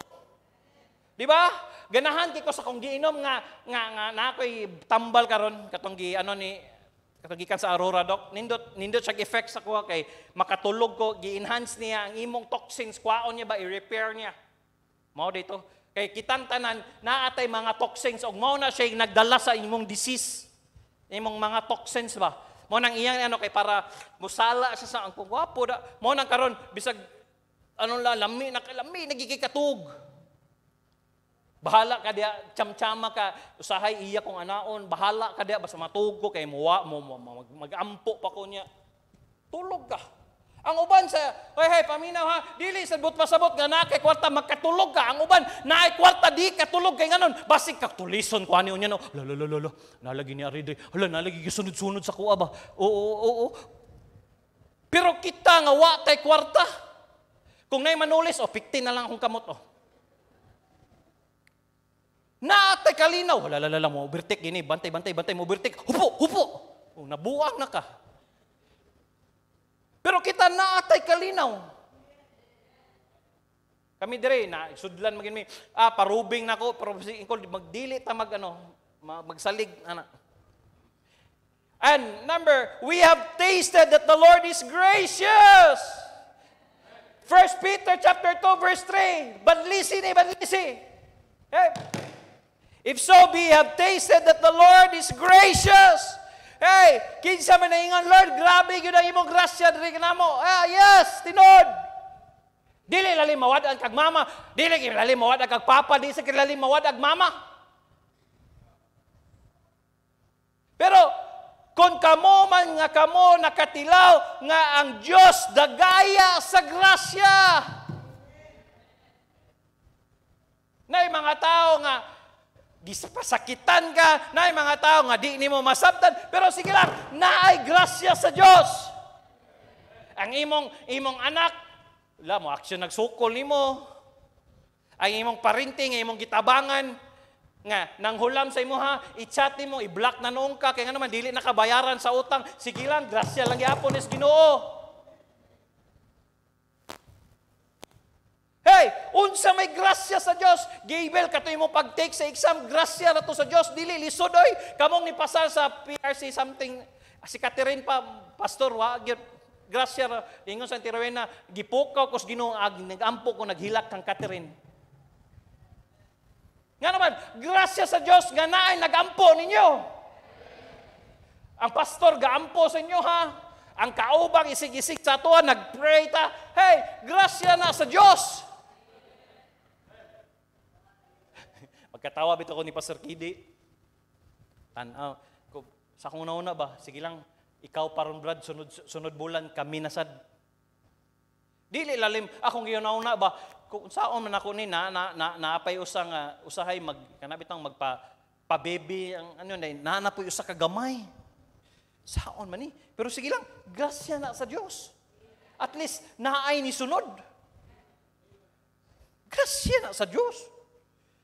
Di ba? Ganahan kay ko sa kong giinom nga nga nga na ako'y tambal karon katong gi ano ni katong gikan sa Aurora doc nindot nindot siya effects sa kuha kay makatulog ko gi-enhance niya ang imong toxins kwaon niya ba i-repair niya. Mao dito. Kay kitang tanan naatay mga toxins og mao na siya nagdala sa imong disease. Imong mga toxins ba? Mo nang iyang ano kay para musala siya sa ang gwapo da. Mo nang karon bisag ano la lami na kalami nagigikatug. Bahala ka dia, chamchama ka, usahay iya kung anaon, bahala ka dia basta matug kay muwa mo, mag, ampo pa ko niya. Tulog ka. Ang uban sa, hey, hey, paminaw ha, dili sa pasabot nga na kay kwarta magkatulog ka. Ang uban, na kay kwarta di katulog kay nganon. Basig kaktulison ko ani unya no. Lalo, lalo, lalo. Nalagi ni Aridre. Hala, nalagi gisunod-sunod sa kuwa ba? Oo, oo, oo. Pero kita nga wa kay kwarta. Kung nay manulis, o, oh, 15 na lang akong kamot, o. Oh. Naatay kalinaw. Wala, lala, lala, mo overtake, gini, bantay, bantay, bantay, mo overtake. Hupo, hupo. Oh, nabuang na ka. Pero kita na kalinaw. Kami dire na sudlan magin mi ah parubing nako prophecy ingkol magdili ta mag ano magsalig ana. And number, we have tasted that the Lord is gracious. 1 Peter chapter 2 verse 3. Banlisi ni banlisi. Hey. If so be have tasted that the Lord is gracious. Hey, kinsa man naingon, Lord, grabe gyud ang imong grasya diri kanamo. Ah, yes, tinod. Dili lali mawad ang kag mama, dili gyud lali mawad ang kag papa, dili sa lali mawad ang mama. Pero kung kamo man nga kamo nakatilaw nga ang Dios dagaya sa grasya. Nay mga tao nga Di sa ka, na mga tao nga di nimo masabtan, pero sige lang, naay grasya sa Dios. Ang imong imong anak, la mo action nagsukol nimo. Ang imong parenting, ang imong gitabangan, nga nang hulam sa imuha i-chat nimo i-block na noong ka kay nga naman dili nakabayaran sa utang sige lang grasya lang gyapon is Ginoo Hey, unsa may grasya sa Dios? Gable katoy mo pag-take sa exam, grasya ra to sa Dios, dili lisod oy. Kamong nipasar sa PRC something si Catherine pa pastor wa grasya ra ingon sa tirawena, gipukaw kos Ginoo ag nagampo ko naghilak kang Catherine. Nga naman, grasya sa Dios nga naay nagampo ninyo. Ang pastor gaampo sa inyo ha. Ang kaubang isig-isig sa tuwa, nagpray ta. Hey, grasya na sa Dios. Pagkatawa bito ko ni Pastor Kidi, tanaw, ah, sa kung nauna ba, sige lang, ikaw paron Brad, sunod, sunod bulan, kami nasad. Dili lalim, akong ah, iyon nauna ba, kung saon man ako ni na, na, na naapay usang, uh, usahay, mag, kanabit ang magpa, pabebe, ang ano na, nana po usa ka Saon man ni. Pero sige lang, grasya na sa Dios. At least, naay ni sunod. Grasya na sa Dios.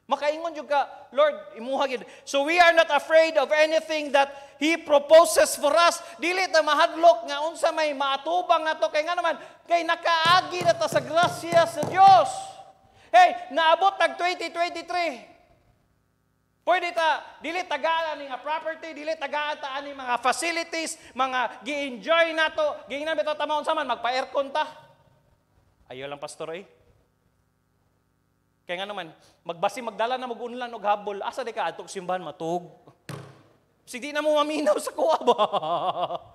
Makaingon yung ka, Lord, imuha gid. So we are not afraid of anything that He proposes for us. Dili ta mahadlok nga unsa may maatubang nato kay nga naman kay nakaagi na ta sa grasya sa Dios. Hey, naabot tag 2023. Pwede ta, dili tagaan ni nga property, dili tagaan ta ani mga facilities, mga gi-enjoy nato, giingnan bitaw ta maon man magpa-aircon ta. Ayo lang pastor eh. Kaya nga naman, magbasi magdala na mag-unlan og habol, asa di ka atok simbahan matug. Sige na mo maminaw sa kuwa ba?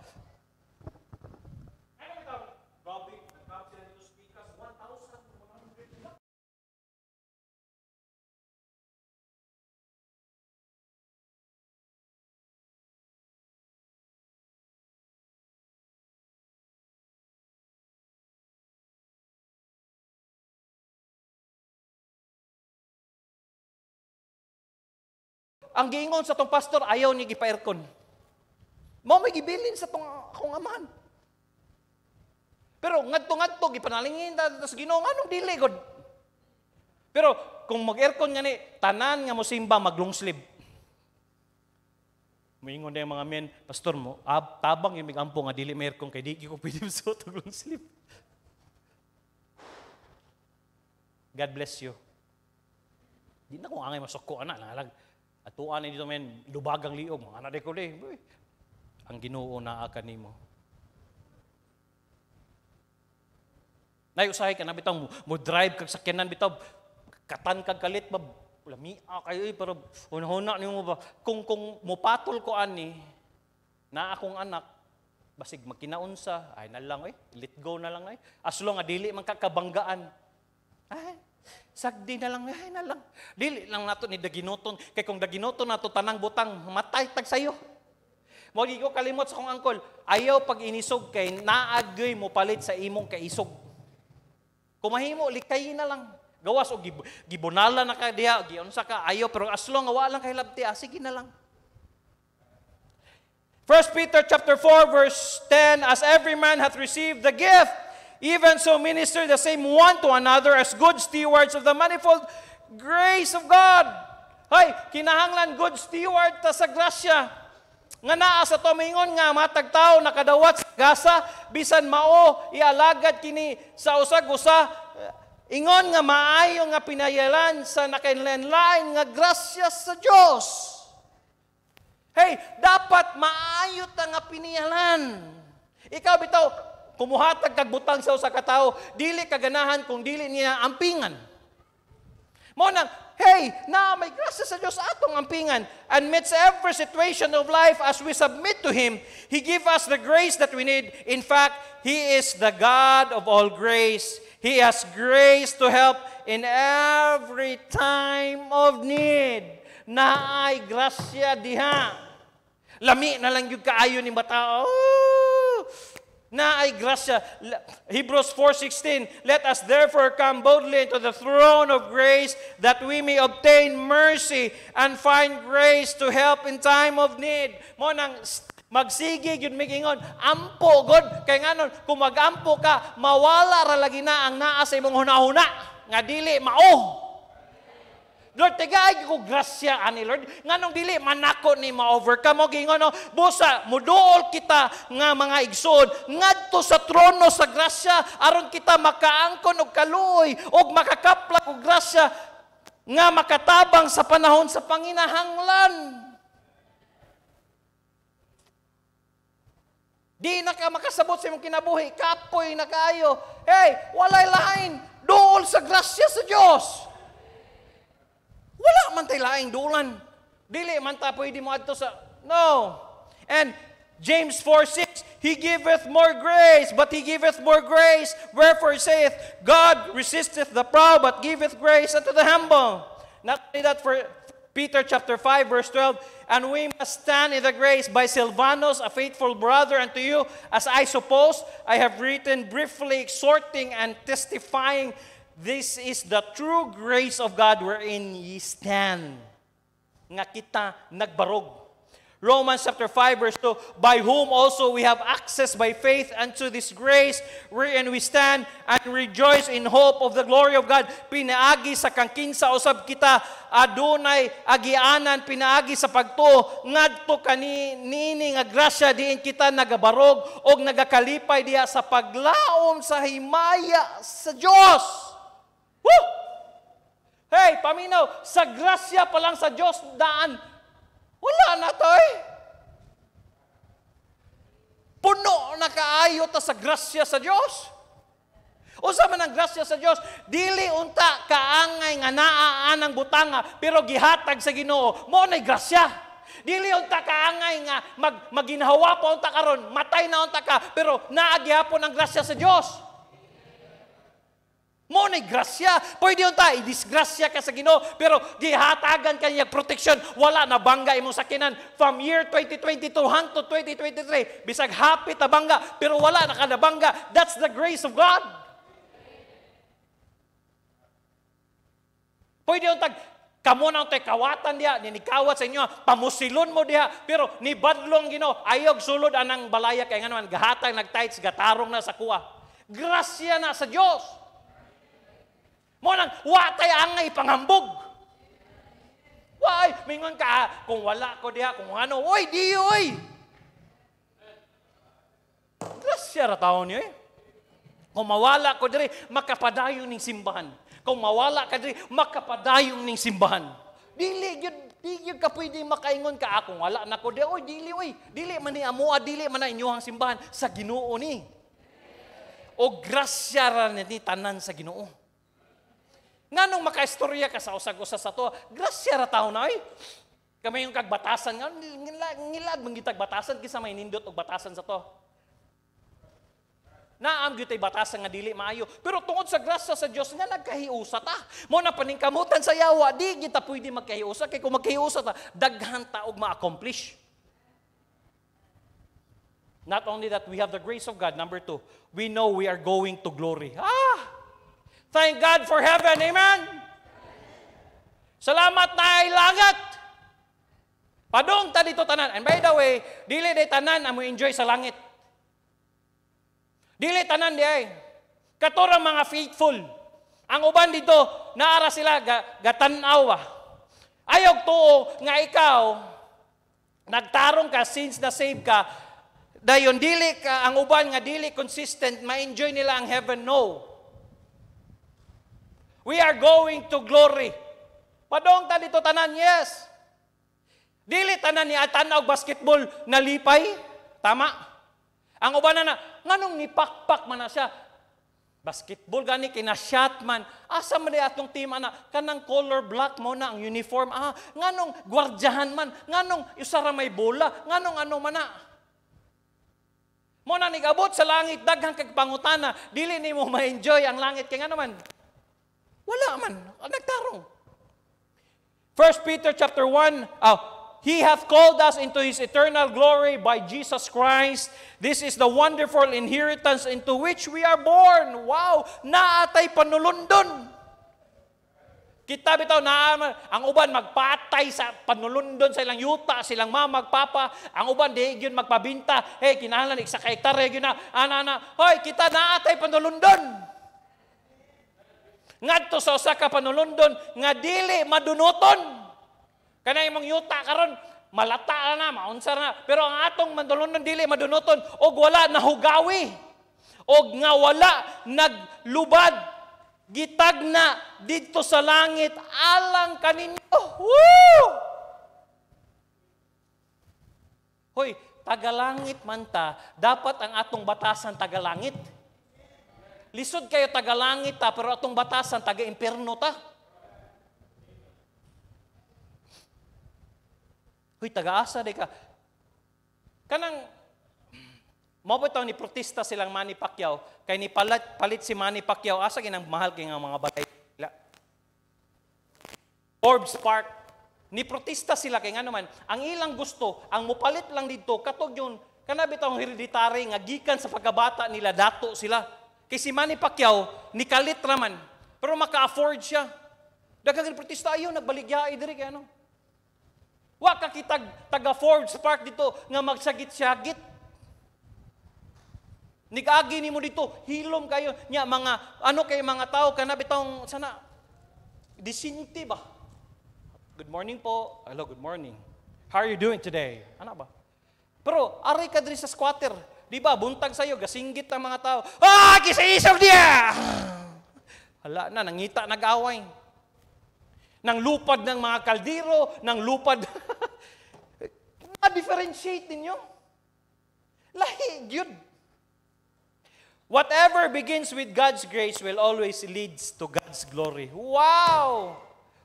Ang giingon sa tong pastor, ayaw niya gipa-aircon. Mao may gibilin sa tong akong amahan. Pero ngadto-ngadto gipanalingin ta sa Ginoo nganong dili god. Pero kung mag-aircon ni, tanan nga mo simba maglong sleeve. Muingon na yung mga men, pastor mo, ab, tabang yung migampo nga dili may aircon kay di ko pwede so long sleeve. God bless you. Di na kung angay masuko na, nalag. Atuan ni dito men, lubagang liog, mga anak ko Ang ginoo na akan nimo. Nayusahay ka na bitaw, mo drive kag sakyanan bitaw, katan kag kalit, ba, lamia kayo eh, pero hunahuna niyo mo ba? Kung, kung mupatol ko ani, na akong anak, basig magkinaunsa, ay na lang, eh, let go na lang, eh. As long adili man kakabanggaan. Ay, Sagdi na lang, ay na lang. Dili lang nato ni daginoton. Kay kung daginoton nato tanang butang, matay tag sayo. Mo ko kalimot sa kong angkol, ayaw pag inisog kay naagoy mo palit sa imong kaisog. Kumahimo, likay na lang. Gawas o gib gibunala na ka diha, gionsa ka, ayaw, pero as long awa lang kay labti, ah, sige na lang. 1 Peter chapter 4 verse 10 as every man hath received the gift Even so, minister the same one to another as good stewards of the manifold grace of God. Hay, kinahanglan good steward ta sa grasya. Nga naa sa tumingon nga matagtaw tao nakadawat sa gasa bisan mao ialagad kini sa usag usa ingon nga maayo nga pinayalan sa nakainlain nga grasya sa Dios. Hey, dapat maayo ta nga piniyalan. Ikaw bitaw Kumuhatag kagbutang sa usa ka tawo, dili kaganahan kung dili niya ampingan. Mo nang hey, na may grasya sa Dios atong ampingan. Amidst every situation of life, as we submit to Him, He give us the grace that we need. In fact, He is the God of all grace. He has grace to help in every time of need. Na ay grasya diha. Lami na lang yung kaayo ni matao. Oh! na ay grasya. Hebrews 4.16, Let us therefore come boldly into the throne of grace that we may obtain mercy and find grace to help in time of need. Mo nang magsige yun migingon ampo god kay nganon kung magampo ka mawala ra lagi na ang naa sa imong hunahuna nga dili mao Lord, tagay ko grasya ani Lord. Nganong dili manako ni ma-overcome mo gingon busa muduol kita nga mga igsoon ngadto sa trono sa grasya aron kita makaangkon og kaluoy og makakaplak og grasya nga makatabang sa panahon sa panginahanglan. Di na ka makasabot sa imong kinabuhi, kapoy na kayo. Hey, walay lain, dool sa grasya sa Dios. Wala man tay laing dulan. Dili man ta pwede mo adto sa No. And James 4:6, He giveth more grace, but He giveth more grace. Wherefore saith, God resisteth the proud, but giveth grace unto the humble. Not only that for Peter chapter 5, verse 12, And we must stand in the grace by Silvanus, a faithful brother unto you, as I suppose I have written briefly, exhorting and testifying This is the true grace of God wherein ye stand. Nga kita nagbarog. Romans chapter 5 verse 2, By whom also we have access by faith unto this grace, wherein we stand and rejoice in hope of the glory of God. Pinaagi sa kangkinsa usab kita, adunay agianan, pinaagi sa pagtuo, ngadto kanini nga grasya diin kita nagabarog og nagakalipay diha sa paglaom sa himaya sa Dios. Woo! Hey, paminaw, sa grasya pa lang sa Diyos daan, wala na to eh. Puno na kaayo ta sa grasya sa Diyos. Usa man ang grasya sa Dios, dili unta kaangay nga naa ang butanga pero gihatag sa Ginoo, mo nay grasya. Dili unta kaangay nga mag maginhawa pa unta karon, matay na unta ka pero naa gihapon ang grasya sa Dios. Mo ni grasya. Pwede yun ta, i-disgrasya ka sa Ginoo, pero gihatagan ka niyang protection. Wala na bangga imong sakinan from year 2022 hangto 2023. Bisag hapit na bangga, pero wala na ka na bangga. That's the grace of God. Pwede yun tag, kamo na tay kawatan diya, ninikawat sa inyo, pamusilon mo diya, pero ni badlong Ginoo, ayog sulod anang balaya kay nga gahatang nagtights, gatarong na sa kuwa. Grasya na sa Dios. Mo nang watay ang ipangambog. Why? Mingon ka, kung wala ko diha, kung ano, oy, di, oy! Grasya ra taon niyo eh. Kung mawala ko diri, makapadayon ning simbahan. Kung mawala ka diri, makapadayon ning simbahan. Dili gyud di gyud ka pwede makaingon ka akong ah, wala na ko di oy dili oy dili man ni amo ah, dili man na inyuhang simbahan sa Ginoo ni o grasya ra ni tanan sa Ginoo nga nung makaistorya ka sa usag-usa sa to, grasya ra taon ay. Kamay yung kagbatasan nga, ngilad, ngilad manggitag batasan kisa may nindot og batasan sa to. Naam gyud tay batasan nga dili maayo. Pero tungod sa grasya sa Dios nga nagkahiusa ta. Mo na paningkamutan sa yawa, di kita pwede magkahiusa kay kung magkahiusa ta, daghan ta og ma-accomplish. Not only that, we have the grace of God. Number two, we know we are going to glory. Ah! Thank God for heaven. Amen? Salamat na ay langit. Padong ta dito tanan. And by the way, dili day tanan amo enjoy sa langit. Dili tanan di ay. Katurang mga faithful. Ang uban dito, naara sila ga, gatanaw Ayog tuo nga ikaw nagtarong ka since na save ka dayon dili ka ang uban nga dili consistent ma-enjoy nila ang heaven no. We are going to glory. Padong ta dito tanan, yes. Dili tanan ni atan og basketball nalipay, tama? Ang uban na nganong nipakpak man na siya. Basketball gani kinashot man. Asa man di atong team ana kanang color black mo na ang uniform. Ah, nganong gwardiyahan man, nganong usara may bola, nganong ano man na. Mo na nigabot sa langit daghang kag pangutana, dili mo ma-enjoy ang langit kay ngano man. Wala man. Nagtarong. 1 Peter chapter 1, uh, He hath called us into His eternal glory by Jesus Christ. This is the wonderful inheritance into which we are born. Wow! Naatay panulundon. Kita bitaw na ang uban magpatay sa panulundon sa ilang yuta, silang mama, magpapa, ang uban di gyud magpabinta. Hey, kinahanglan iksa ka hektare gyud na ana ana. Hoy, kita naatay panulundon ngadto sa usa ka panulundon nga dili madunoton kana imong yuta karon malata na, maunsa na. Pero ang atong mandulundon dili madunoton og wala na hugawi Og nga wala naglubad gitagna didto sa langit alang kaninyo. Woo! Hoy, tagalangit man ta, dapat ang atong batasan tagalangit. langit Lisod kayo tagalangit ta, pero atong batasan taga impierno ta. Huy, taga-asa de ka. Kanang, mabitaw ni protesta silang Manny Pacquiao, kay ni palit, palit si Manny Pacquiao, asa ginang mahal kay mga batay sila. Forbes Park, ni protesta sila kay nga naman, ang ilang gusto, ang mupalit lang dito, katog yun, kanabit taong hereditary nga gikan sa pagkabata nila, dato sila kay si Manny Pacquiao, nikalit raman. Pero maka-afford siya. Dagang protesta ayo, nagbaligya ay diri kay ano. Wa ka kitag taga Forbes Park dito nga magsagit-sagit. Nigagi nimo dito, hilom kayo nya mga ano kay mga tao kana bitong sana disinti ba. Good morning po. Hello, good morning. How are you doing today? Ano ba? Pero aray ka diri sa squatter, Di ba, buntag sa'yo, gasinggit ang mga tao. Ah, kisiisog niya! Hala na, nangita, nag-away. Nang lupad ng mga kaldiro, nang lupad. na differentiate ninyo. Lahi, yun. Whatever begins with God's grace will always leads to God's glory. Wow!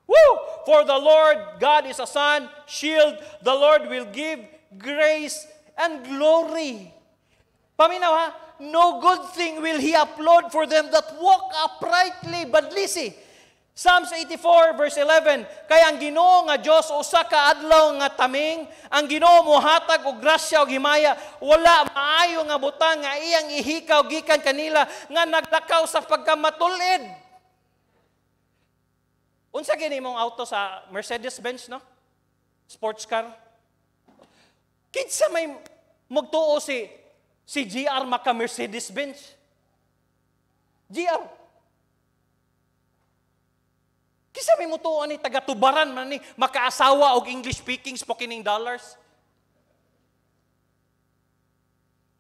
Woo! For the Lord, God is a sun, shield. The Lord will give grace and glory. Paminaw ha? No good thing will He upload for them that walk uprightly. But listen, Psalms 84 verse 11, Kaya ang ginoo nga Diyos, usa ka adlaw nga taming, ang ginoo mo hatag og grasya og himaya, wala maayo nga butang nga iyang ihikaw gikan kanila nga naglakaw sa pagkamatulid. Unsa gini mong auto sa Mercedes-Benz no? Sports car. Kinsa may magtuo si Si GR maka Mercedes-Benz. GR. Kisa may mutuan ni taga-tubaran man ni makaasawa og English speaking spoken in dollars.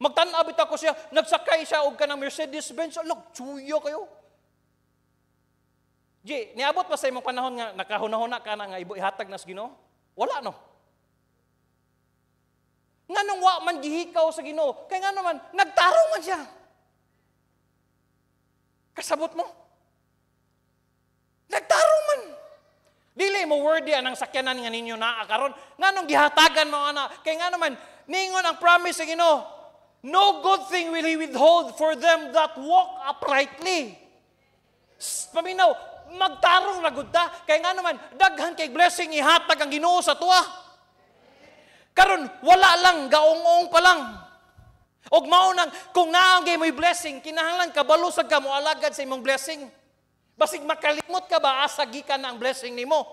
Magtan-ab bitaw ko siya, nagsakay siya og kanang Mercedes-Benz, log chuyo kayo. Ji, niabot pa sa imong panahon nga nakahunahuna ka na nga ibo ihatag nas Gino? Wala no. Nga nang wa man gihikaw sa Ginoo, kay nga naman nagtarong man siya. Kasabot mo? Nagtarong man. Dili mo worthy anang sakyanan nga ninyo na karon. Nganong gihatagan mo ana? Kay nga naman ningon ang promise sa Ginoo. No good thing will He withhold for them that walk uprightly. Paminaw, magtarong na gud ta. Kay nga naman, daghan kay blessing ihatag ang Ginoo sa tuwa. Karon wala lang gaong-ong pa lang. Og mao nang kung naang gay moy blessing, kinahanglan kabalo sa kamo alagad sa imong blessing. Basig makalimot ka ba asa gikan ang blessing nimo?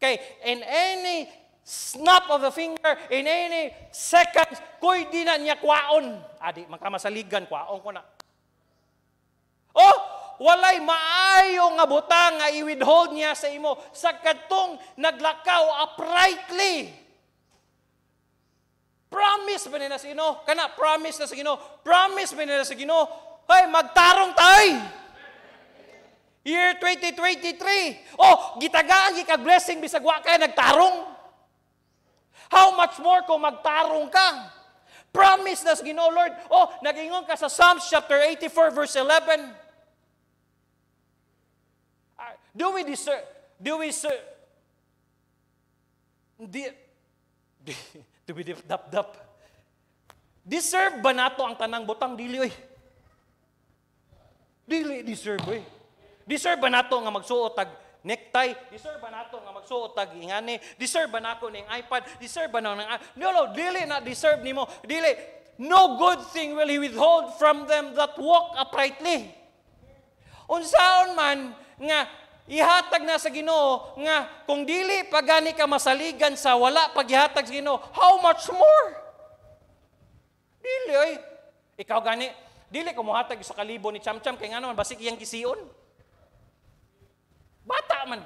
Kay in any snap of the finger, in any second, koy di na niya kwaon. Adi, magkamasaligan, kwaon ko na. Oh, walay maayo nga butang nga i-withhold niya sa imo sa katong naglakaw uprightly. Promise ba nila sa Ginoo? Kana promise na sa Ginoo. Promise ba nila sa Ginoo? Hay magtarong tay. Year 2023. Oh, gitagaan gi gikag blessing bisag wa kay nagtarong. How much more kung magtarong ka? Promise na sa Ginoo, Lord. Oh, nagingon ka sa Psalms chapter 84 verse 11. Ah, do we deserve? Do we deserve? Di, di, Dubidip-dap-dap. Deserve ba nato ang tanang butang? Dili, oy. Dili, deserve, oy. Deserve ba nato nga magsuot tag necktie? Deserve ba nato nga magsuot tag ingani? Deserve ba nato ning iPad? Deserve ba nang No, no, dili na deserve nimo. Dili. No good thing will He withhold from them that walk uprightly. Unsaon man nga ihatag na sa Ginoo nga kung dili pagani ka masaligan sa wala paghihatag sa Ginoo, how much more? Dili ay ikaw gani dili ko mohatag sa kalibo ni Chamcham kay nganong naman basik iyang kisiyon. Bata man.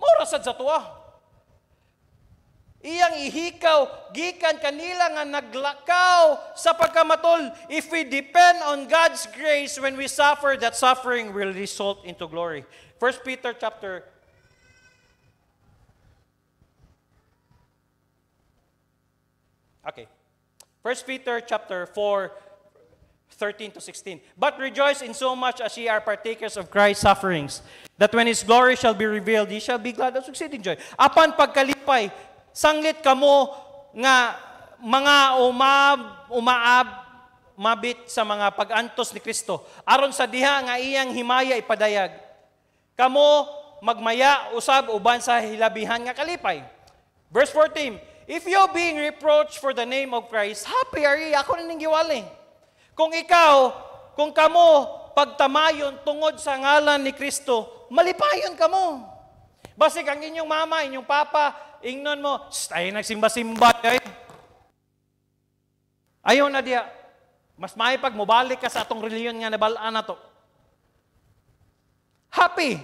Mura sad sa tuwa. Iyang ihikaw, gikan kanila nga naglakaw sa pagkamatol. If we depend on God's grace when we suffer, that suffering will result into glory. 1 Peter chapter Okay. 1 Peter chapter 4 13 to 16. But rejoice in so much as ye are partakers of Christ's sufferings, that when His glory shall be revealed, ye shall be glad and succeed in joy. Apan pagkalipay, sanglit kamo nga mga umab, umaab, mabit sa mga pag-antos ni Kristo. Aron sa diha nga iyang himaya ipadayag. Kamo magmaya usab uban sa hilabihan nga kalipay. Verse 14, If you being reproached for the name of Christ, happy are ye. Ako na ning giwali. Kung ikaw, kung kamo, pagtamayon tungod sa ngalan ni Kristo, malipayon kamo. Basig ang inyong mama, inyong papa, ingnon mo, ay nagsimba-simba kay. Eh. Ayaw na diya. Mas pag mubalik ka sa atong reliyon nga nabalaan na to. Happy.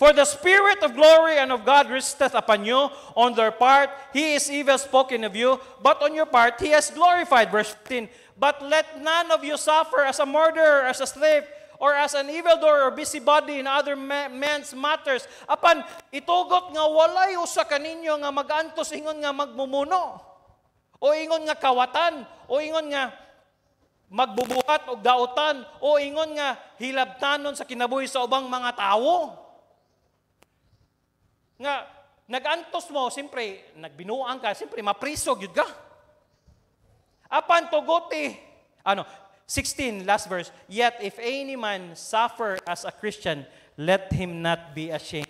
For the Spirit of glory and of God resteth upon you. On their part, He is evil spoken of you, but on your part, He has glorified. Verse 15, But let none of you suffer as a murderer, as a slave, or as an evildoer or busybody in other men's matters. Apan, itugot nga walay usa kaninyo nga magantos ingon nga magmumuno. O ingon nga kawatan, o ingon nga magbubuhat o daotan, o ingon nga hilabtanon sa kinabuhi sa ubang mga tao. Nga, nagantos mo, simpre, nagbinuang ka, simpre, maprisog yun ka. Apan tuguti, ano, 16, last verse. Yet if any man suffer as a Christian, let him not be ashamed,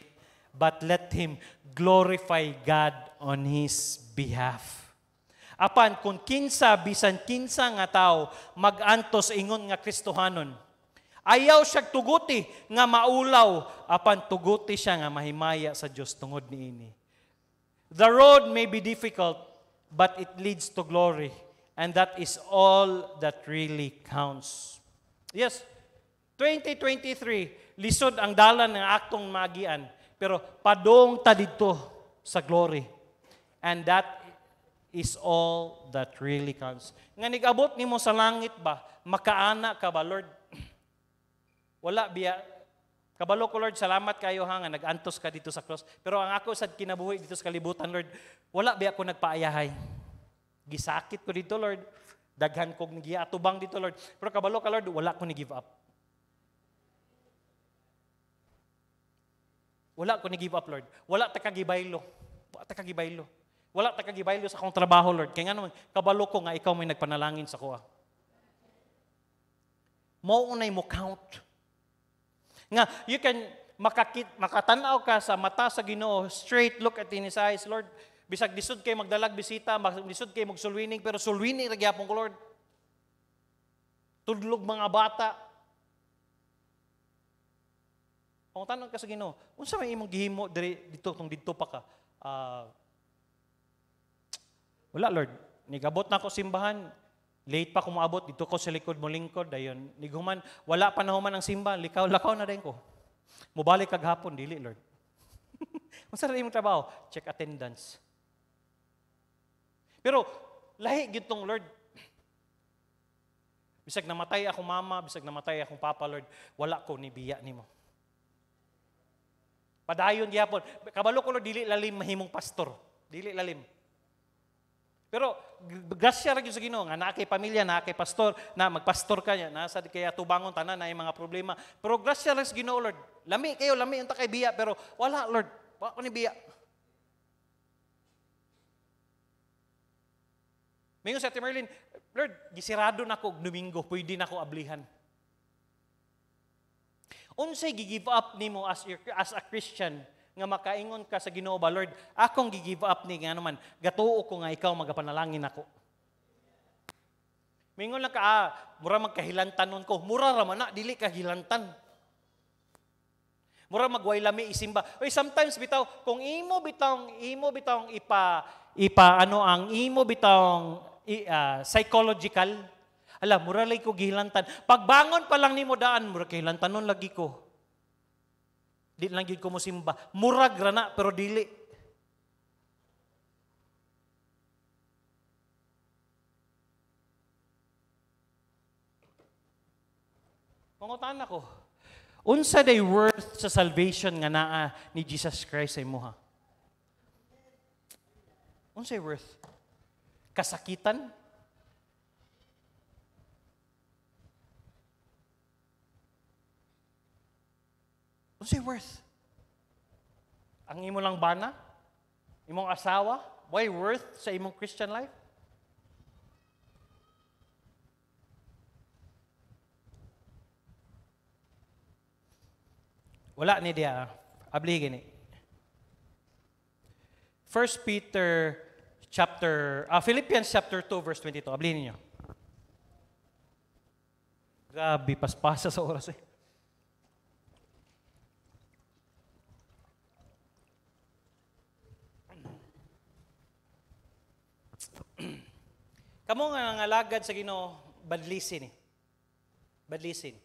but let him glorify God on his behalf. Apan kung kinsa bisan kinsa nga tao magantos ingon nga Kristohanon, ayaw siya tuguti nga maulaw apan tuguti siya nga mahimaya sa Dios tungod niini. The road may be difficult, but it leads to glory. And that is all that really counts. Yes, 2023, lisod ang dalan ng aktong magian, pero padong ta sa glory. And that is all that really counts. Nga nigabot nimo sa langit ba, makaana ka ba, Lord? Wala biya. Kabalo ko, Lord, salamat kayo ha, nga nagantos ka dito sa cross. Pero ang ako sa kinabuhi dito sa kalibutan, Lord, wala biya ko nagpaayahay Gisakit ko dito, Lord. Daghan kong nagiatubang dito, Lord. Pero kabalo ka, Lord, wala ko ni-give up. Wala ko ni-give up, Lord. Wala ta kagibaylo. Wala ta kagibaylo. Wala ta kagibaylo sa akong trabaho, Lord. Kaya nga naman, kabalo ko nga ikaw may nagpanalangin sa kuha. Mo unay mo count. Nga, you can makakit, makatanaw ka sa mata sa Ginoo, straight look at in His eyes, Lord, bisag lisod kay magdalag bisita, lisod kay magsulwining, pero sulwining ra gyapon ko Lord. Tudlog mga bata. Ang tanong ka sa Ginoo, unsa may imong gihimo diri dito tong didto pa ka? Uh, wala Lord, nigabot na ako simbahan, late pa kumaabot, dito ko sa likod mo lingkod, dayon, niguman, wala pa na human ang simbahan, likaw, lakaw na din ko. Mubalik kag hapon, dili Lord. Unsa ra imong trabaho? Check attendance. Pero lahi gitong Lord. Bisag namatay ako mama, bisag namatay akong papa, Lord, wala ko ni biya nimo. Padayon gyapon. Kabalo ko Lord dili lalim mahimong pastor. Dili lalim. Pero grasya ra gyud sa Ginoo nga naa kay pamilya, naa kay pastor, na magpastor kanya, niya, nasa kaya tubangon tanan na mga problema. Pero grasya ra sa Ginoo Lord. Lami kayo, lami unta kay biya pero wala Lord, wala ko ni biya. Mayon sa Ate Merlin, Lord, gisirado na ko Domingo, pwede na ko ablihan. Unsay gigive give up nimo as, as a Christian nga makaingon ka sa Ginoo ba, Lord, akong gigive up ni nga naman, gatuo ko nga ikaw magapanalangin ako. Mingon lang ka, ah, mura magkahilantan nun ko. Mura raman na, ah, dili kahilantan. Mura magwailami isimba. Oy, sometimes bitaw, kung imo bitaw, imo bitaw ipa, ipa ano ang imo bitawng uh, psychological. Ala, muralay ko gihilantan. Pagbangon pa lang nimo daan, mura gihilantan nun lagi ko. Di lang yun ko mo simba. Murag rana, pero dili. Pangutan ako. Unsa day worth sa salvation nga naa ni Jesus Christ sa imuha? Unsa day worth? kasakitan, What's it worth? Ang imo lang bana? Imong asawa? Why worth sa imong Christian life? Wala ni dia. Ah. Abli gini. 1 Peter chapter, uh, Philippians chapter 2, verse 22. Ablin niyo. Grabe, paspasa sa oras eh. Kamo nga nangalagad sa Ginoo, badlisin eh. Badlisin.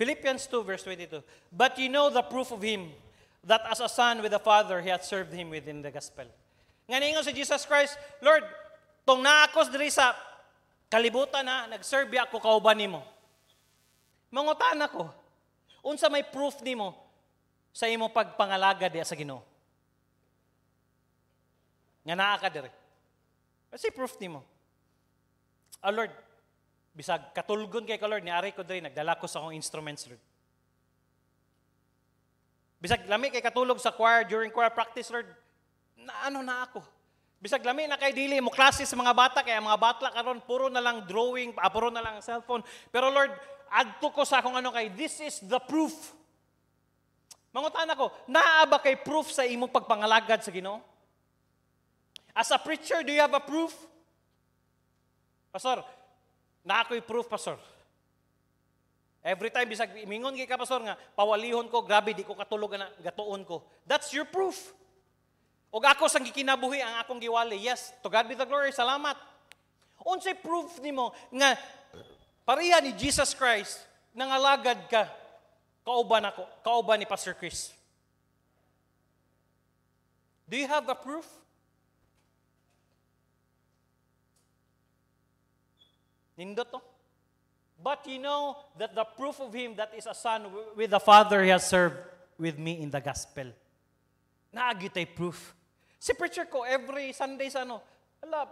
Philippians 2 verse 22. But you know the proof of him that as a son with the father he hath served him within the gospel. Nga sa Jesus Christ, Lord, tong naakos diri sa kalibutan na nagserve ako kauban nimo. Mangutan ako. Unsa may proof nimo sa imo pagpangalaga diya sa Ginoo? Nga naa ka diri. Kasi proof nimo. Oh Lord, bisag katulgon kay ka Lord, niari ko diri nagdala ko sa akong instruments Lord. Bisag lami kay katulog sa choir during choir practice Lord, na ano na ako. Bisag lami na kay dili mo klase sa mga bata kaya mga bata karon puro na lang drawing, ah, puro na lang cellphone. Pero Lord, adto ko sa akong ano kay this is the proof. Mangutan ako, naa ba kay proof sa imong pagpangalagad sa Ginoo? As a preacher, do you have a proof? Pastor, na ako'y proof, pastor. Every time bisag mingon kay ka pastor nga pawalihon ko, grabe di ko katulog na gatuon ko. That's your proof. O ako sang gikinabuhi ang akong giwali. Yes, to God be the glory. Salamat. Unsay proof nimo nga pareha ni Jesus Christ nangalagad ka kauban ako, kauban ni Pastor Chris. Do you have the proof? Nindot to. But you know that the proof of him that is a son with the Father he has served with me in the gospel. Naagitay proof. Si preacher ko, every Sunday sa ano, ala,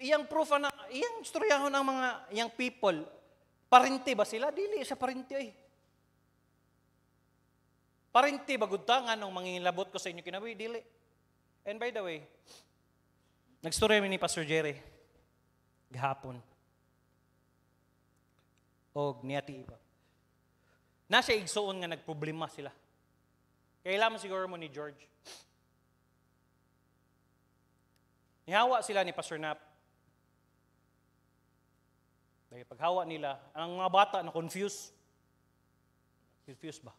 iyang proof na, iyang storyahon ng mga, iyang people, parinti ba sila? Dili sa parinti eh. Parinti ba gudta nga nung mangingilabot ko sa inyo kinabuhi? Dili. And by the way, nagstorya ni Pastor Jerry gahapon. O niyati iba. Nasa igsoon nga nagproblema sila. Kailangan siguro mo ni George. Nihawa sila ni Pastor Nap. Dahil paghawa nila, ang mga bata na confused. Confused ba?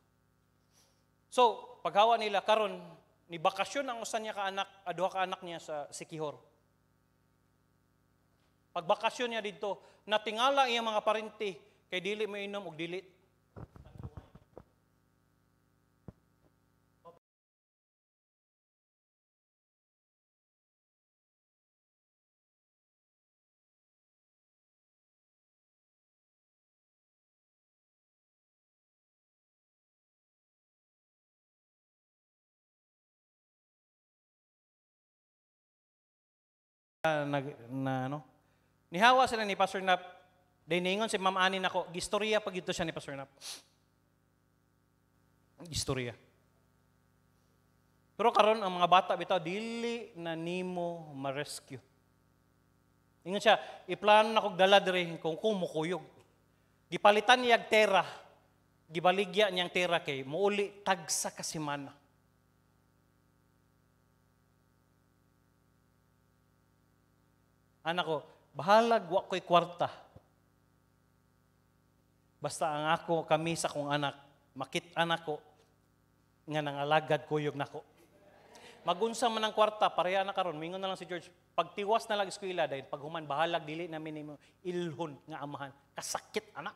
So, paghawa nila, karon ni bakasyon ang usan niya ka anak, aduha ah, ka anak niya sa Sikihor. Pagbakasyon niya dito, natingala iyang mga parente, kay dili mo inom og dili na, na ano. Nihawa sila ni Pastor Nap. Diningon si Ma'am Anin ako, gistorya pag ito siya ni Pastor Nap. Gistorya. Pero karon ang mga bata bitaw dili na nimo ma-rescue. Ingon siya, iplano na kog dala diri kung kumukuyog. Gipalitan niya tera, gibaligya niyang tera kay muuli tagsa kasimana. Anak ko, bahalag wa ko'y kwarta. Basta ang ako, kami sa kong anak, makit anak ko, nga nangalagad kuyog nako. Magunsa man ang kwarta, pareha na karon. Mingon na lang si George, pagtiwas na lang eskwela, dahil paghuman bahalag, dili na minimo ilhon nga amahan. Kasakit, anak.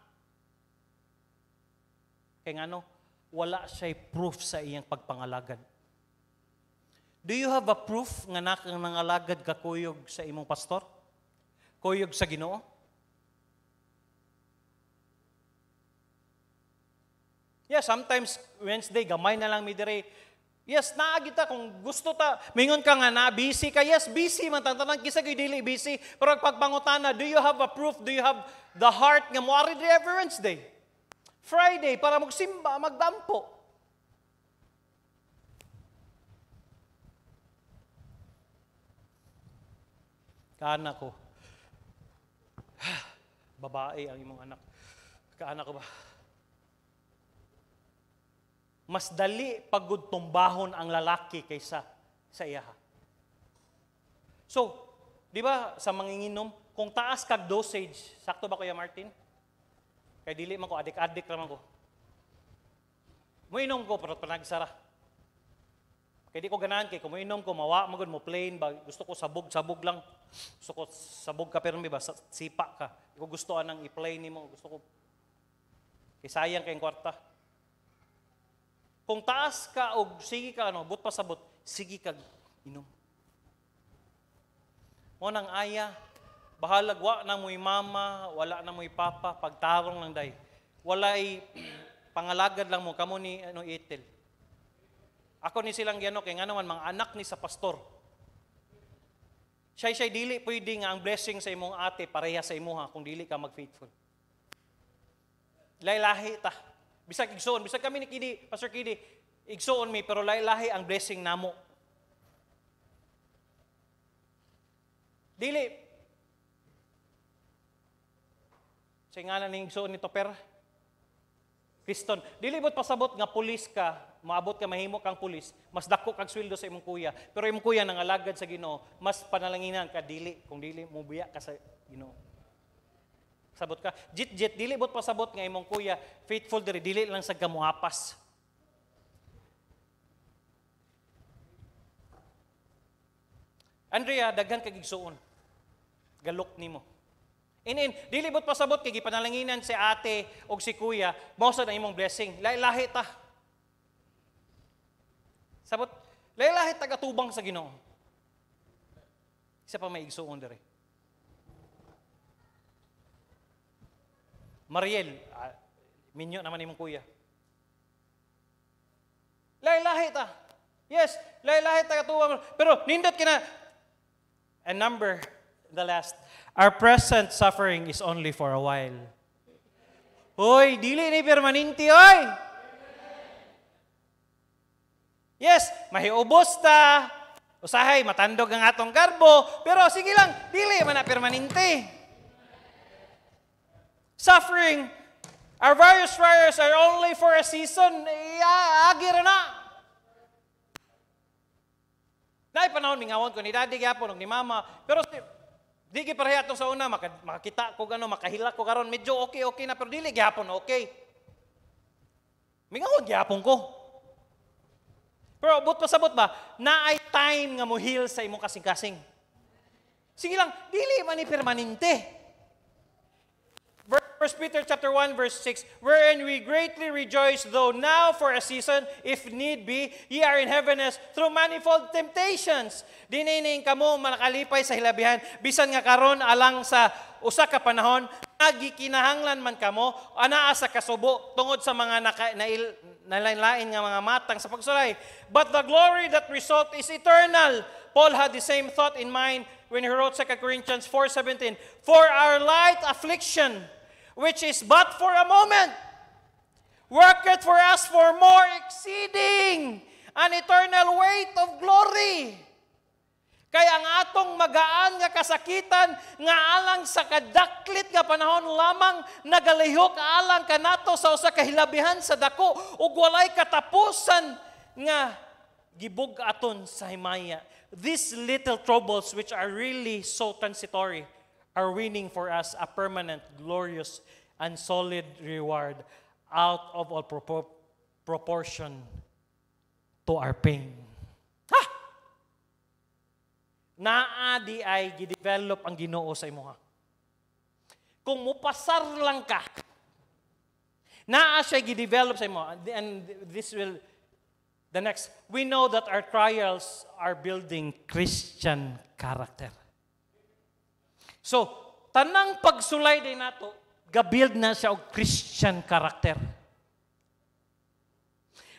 kay ngano wala siya'y proof sa iyang pagpangalagad. Do you have a proof nga nakang nangalagad kuyog sa imong pastor? kuyog sa Ginoo? Yeah, sometimes Wednesday gamay na lang mi dire. Yes, naa kita kung gusto ta. Mingon ka nga na busy ka. Yes, busy man tantanan kisa gyud dili busy. Pero pagpangutana, do you have a proof? Do you have the heart nga mo ari every Wednesday? Friday para magsimba, magdampo. Kana ko babae ang imong anak. Kaanak ko ba? Mas dali pagudtumbahon ang lalaki kaysa sa iya. So, di ba sa manginginom, kung taas kag dosage, sakto ba kuya Martin? Kay dili man ko adik-adik ra man ko. Moinom ko pero panagsara. Kaya di ko ganahan kay kumuinom ko, mawa magod mo plain ba, gusto ko sabog-sabog lang. Gusto ko sabog ka pirmi ba, sipa ka. Di ko gusto anang i-plain nimo, gusto ko kay sayang kay kwarta. Kung taas ka og sige ka ano, but pasabot, sige ka inom. Mo nang aya, bahalagwa na mo'y mama, wala na mo'y papa, pagtarong lang day. Walay pangalagad lang mo, kamo ni ano, Ethel ako ni silang giano kay ngano man mga anak ni sa pastor. Siya siya dili pwede nga ang blessing sa imong ate pareha sa imuha kung dili ka magfaithful. Lailahi ta. Bisag igsoon, bisag kami ni Kidi, Pastor Kidi, igsoon mi pero lailahi ang blessing namo. Dili. Sa ngalan ni igsoon ni Toper, piston. Dili mo't pasabot nga pulis ka, maabot ka mahimo kang pulis, mas dako kang sweldo sa imong kuya. Pero imong kuya nang alagad sa Ginoo, mas panalanginan ka dili kung dili mo biya ka sa Ginoo. You know. Sabot ka. Jit jit dili bot pasabot nga imong kuya, faithful diri dili lang sa gamuapas. Andrea, daghan kag igsuon. Galok nimo. Inin, dilibot bot pasabot kay gipanalanginan si ate o si kuya, mawasad ang imong blessing. lahi ta. Sabot, lahi-lahi ta gatubang sa Ginoo. Isa pa may igsuon diri. Mariel, ah, minyo naman imong kuya. lahi ta. Yes, lahi ta gatubang. Pero nindot kina a number the last Our present suffering is only for a while. Hoy, dili ni permanente, oy! Yes, mahiubos ta. Usahay, matandog ang atong karbo. Pero sige lang, dili man na permanente. Suffering, our various trials are only for a season. Iagi ra na. Dahil panahon, mingawon ko ni daddy, gapon, ni mama. Pero Di kay parehato sa una, makakita ko gano, makahila ko karon medyo okay okay na pero dili gihapon okay. Mingawon gihapon ko. Pero but pasabot ba, na ay time nga mo heal sa imong kasing-kasing. Sige lang, dili man ni permanente. First Peter chapter 1 verse 6, wherein we greatly rejoice, though now for a season, if need be, ye are in heaviness through manifold temptations. Dinining kamo manakalipay sa hilabihan, bisan nga karon alang sa usa ka panahon, nagikinahanglan man kamo, anaa sa kasubo tungod sa mga naka, nail, nalain-lain nga mga matang sa pagsulay. But the glory that result is eternal. Paul had the same thought in mind when he wrote 2 Corinthians 4.17, For our light affliction, which is but for a moment, worketh for us for more exceeding an eternal weight of glory. Kaya ang atong magaan nga kasakitan nga alang sa kadaklit nga panahon lamang nagalihok alang kanato sa usa ka hilabihan sa dako ug walay katapusan nga gibug aton sa himaya. These little troubles which are really so transitory are winning for us a permanent, glorious, and solid reward out of all pro- proportion to our pain. Ha! Naa di ay gidevelop ang ginoo sa imo ha. Kung mupasar lang ka, naa siya gidevelop sa imo. And this will, the next, we know that our trials are building Christian character. So, tanang pagsulay din nato, gabild na siya og Christian character.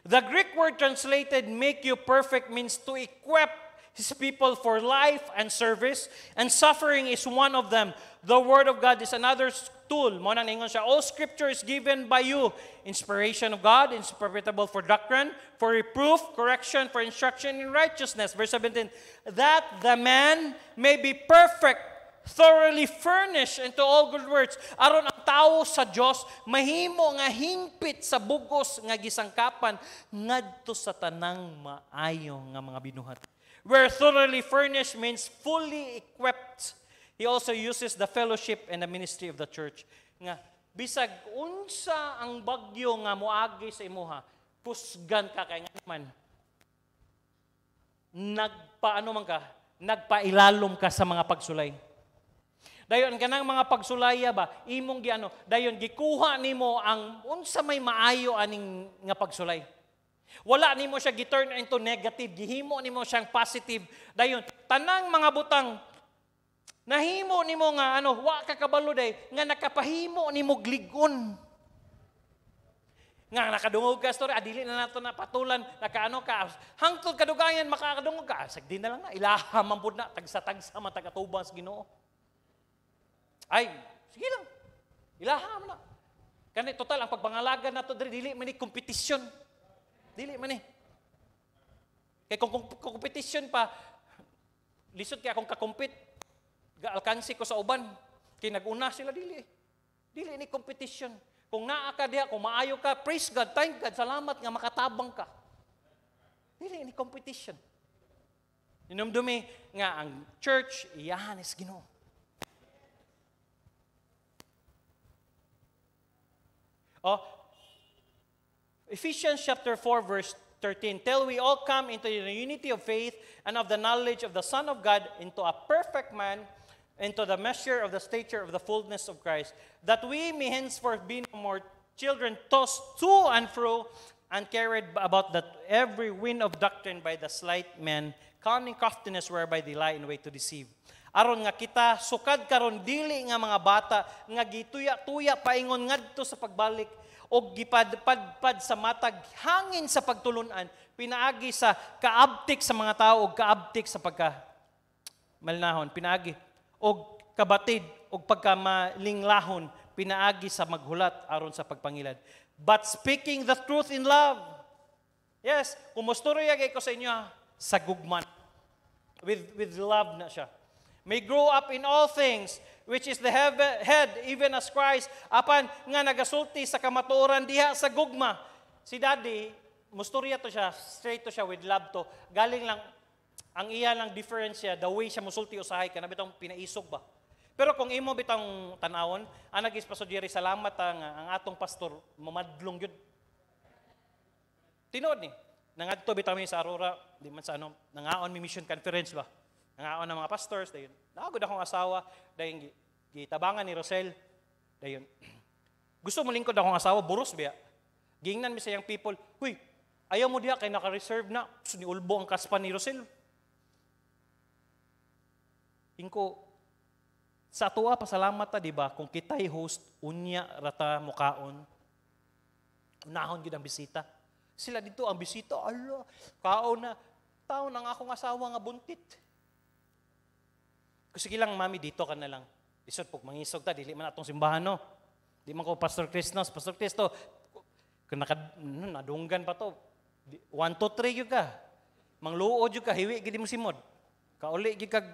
The Greek word translated make you perfect means to equip His people for life and service, and suffering is one of them. The Word of God is another tool. Mo nang siya, all Scripture is given by you. Inspiration of God, interpretable for doctrine, for reproof, correction, for instruction in righteousness. Verse 17, that the man may be perfect, thoroughly furnished into all good works. Aron ang tao sa Dios mahimo nga hingpit sa bugos nga gisangkapan ngadto sa tanang maayong nga mga binuhat. Where thoroughly furnished means fully equipped. He also uses the fellowship and the ministry of the church nga bisag unsa ang bagyo nga moagi sa imuha pusgan ka kay man nagpaano man ka nagpailalom ka sa mga pagsulay Dayon kanang mga pagsulaya ba imong giano dayon gikuha nimo ang unsa may maayo aning nga pagsulay. Wala nimo siya giturn into negative, gihimo nimo siyang positive. Dayon tanang mga butang nahimo nimo nga ano wa ka kabalo day nga nakapahimo nimo gligon nga nakadungog ka story adili ah, na nato na patulan nakaano ka hangtod kadugayan makakadungog ka ah, sagdi na lang na ilaha mambud na tagsa tagsa man tagatubang sa Ginoo ay, sige lang. Ilaha mo na. Kani total ang pagbangalagan nato diri dili man ni kompetisyon. Dili man ni. Kay kung, kung, kung kompetisyon pa lisod kay akong kakumpit ga alkansi ko sa uban kay naguna sila dili. Dili ni competition. Kung naa ka diha, kung maayo ka, praise God, thank God, salamat nga makatabang ka. Dili ni competition. Inumdumi nga ang church iyahan is Ginoo. Oh, Ephesians chapter 4 verse 13, till we all come into the unity of faith and of the knowledge of the Son of God into a perfect man, into the measure of the stature of the fullness of Christ, that we may henceforth be no more children tossed to and fro and carried about that every wind of doctrine by the slight men, cunning craftiness whereby they lie in wait to deceive Aron nga kita, sukad karon dili nga mga bata, nga gituya-tuya paingon ngadto sa pagbalik, o gipadpadpad sa matag, hangin sa pagtulunan, pinaagi sa kaabtik sa mga tao, o kaabtik sa pagka malnahon, pinaagi, o kabatid, o pagkamalinglahon, pinaagi sa maghulat aron sa pagpangilad. But speaking the truth in love. Yes, kumusturo yagay ko sa inyo, ah, sa gugman. With, with love na siya may grow up in all things, which is the head, even as Christ, apan nga nagasulti sa kamatuoran diha sa gugma. Si daddy, mustorya to siya, straight to siya with love to. Galing lang, ang iya lang difference siya, the way siya musulti usahay ka, na pinaisog ba? Pero kung imo bitang tanawon, anag ispaso diri salamat ang, ang atong pastor mamadlong gyud. Tinod ni. Nangadto bitaw mi sa Aurora, di man sa ano, nangaon mi mission conference ba. Nangaon ng mga pastors, dayon. Naagod akong asawa, dayon gitabangan ni Rosel, dayon. Gusto mo lingkod akong asawa, buros biya. Gingnan mi sa yang people, huy, ayaw mo diha kay naka-reserve na, so, ni ulbo ang kaspa ni Rosel. Ingko, sa tuwa, pasalamat ta, di ba, kung kita'y host, unya rata mukaon, unahon yun ang bisita. Sila dito ang bisita, ala, kaon na, tao ng akong asawa nga buntit. Sige lang, mami, dito ka na lang. Lisod, pag mangisog ta, dili man atong simbahan, no? Di man ko, Pastor Kristnos, Pastor Kristo, naka, ano, nadunggan pa to. One, two, three, yun ka. Mangluod yun ka, hiwi, gidi mo simod. Kauli, yun ka.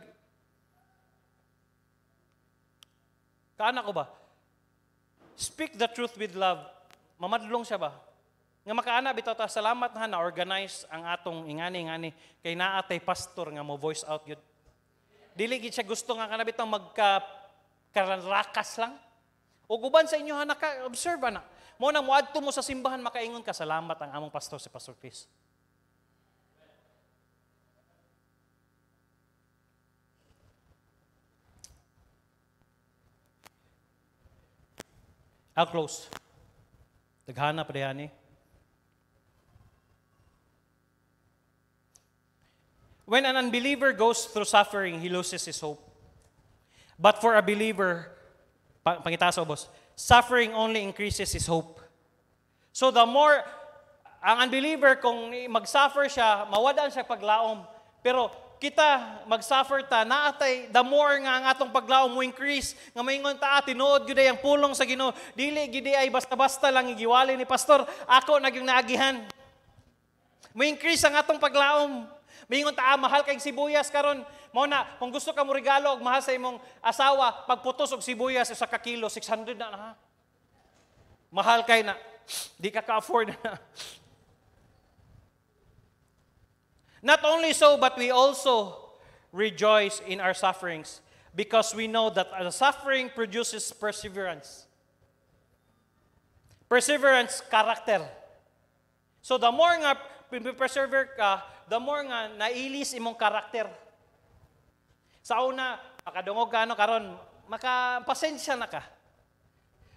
Kaana ko ba? Speak the truth with love. Mamadlong siya ba? Nga makaana bitaw ta salamat ha na organize ang atong ingani-ingani kay naa tay pastor nga mo voice out yun Dili gid siya gusto nga kanabit ang magka kararakas lang. O guban sa inyo ha, naka-observe na. Mo nang muadto mo sa simbahan makaingon ka salamat ang among pastor si Pastor Chris. I'll close. Daghana pa ni. When an unbeliever goes through suffering, he loses his hope. But for a believer, pangitaas o oh, boss, suffering only increases his hope. So the more, ang unbeliever, kung mag-suffer siya, mawadaan siya paglaom. Pero kita mag-suffer ta naatay the more nga ang atong paglaom mo increase nga maingon ta ah, tinuod gyud ang pulong sa Ginoo dili gid ay basta-basta lang igiwali ni pastor ako naging naagihan mo increase ang atong paglaom Mingon ta, ah, mahal kay sibuyas karon. Mao na, kung gusto ka mo regalo og mahal sa imong asawa, pagputos og sibuyas sa ka kilo 600 na na. Mahal kay na. Di ka ka-afford na. Not only so, but we also rejoice in our sufferings because we know that the suffering produces perseverance. Perseverance, character. So the more nga persevere ka, the more nga nailis imong karakter. Sa una, makadungog ka ano karon, makapasensya na ka.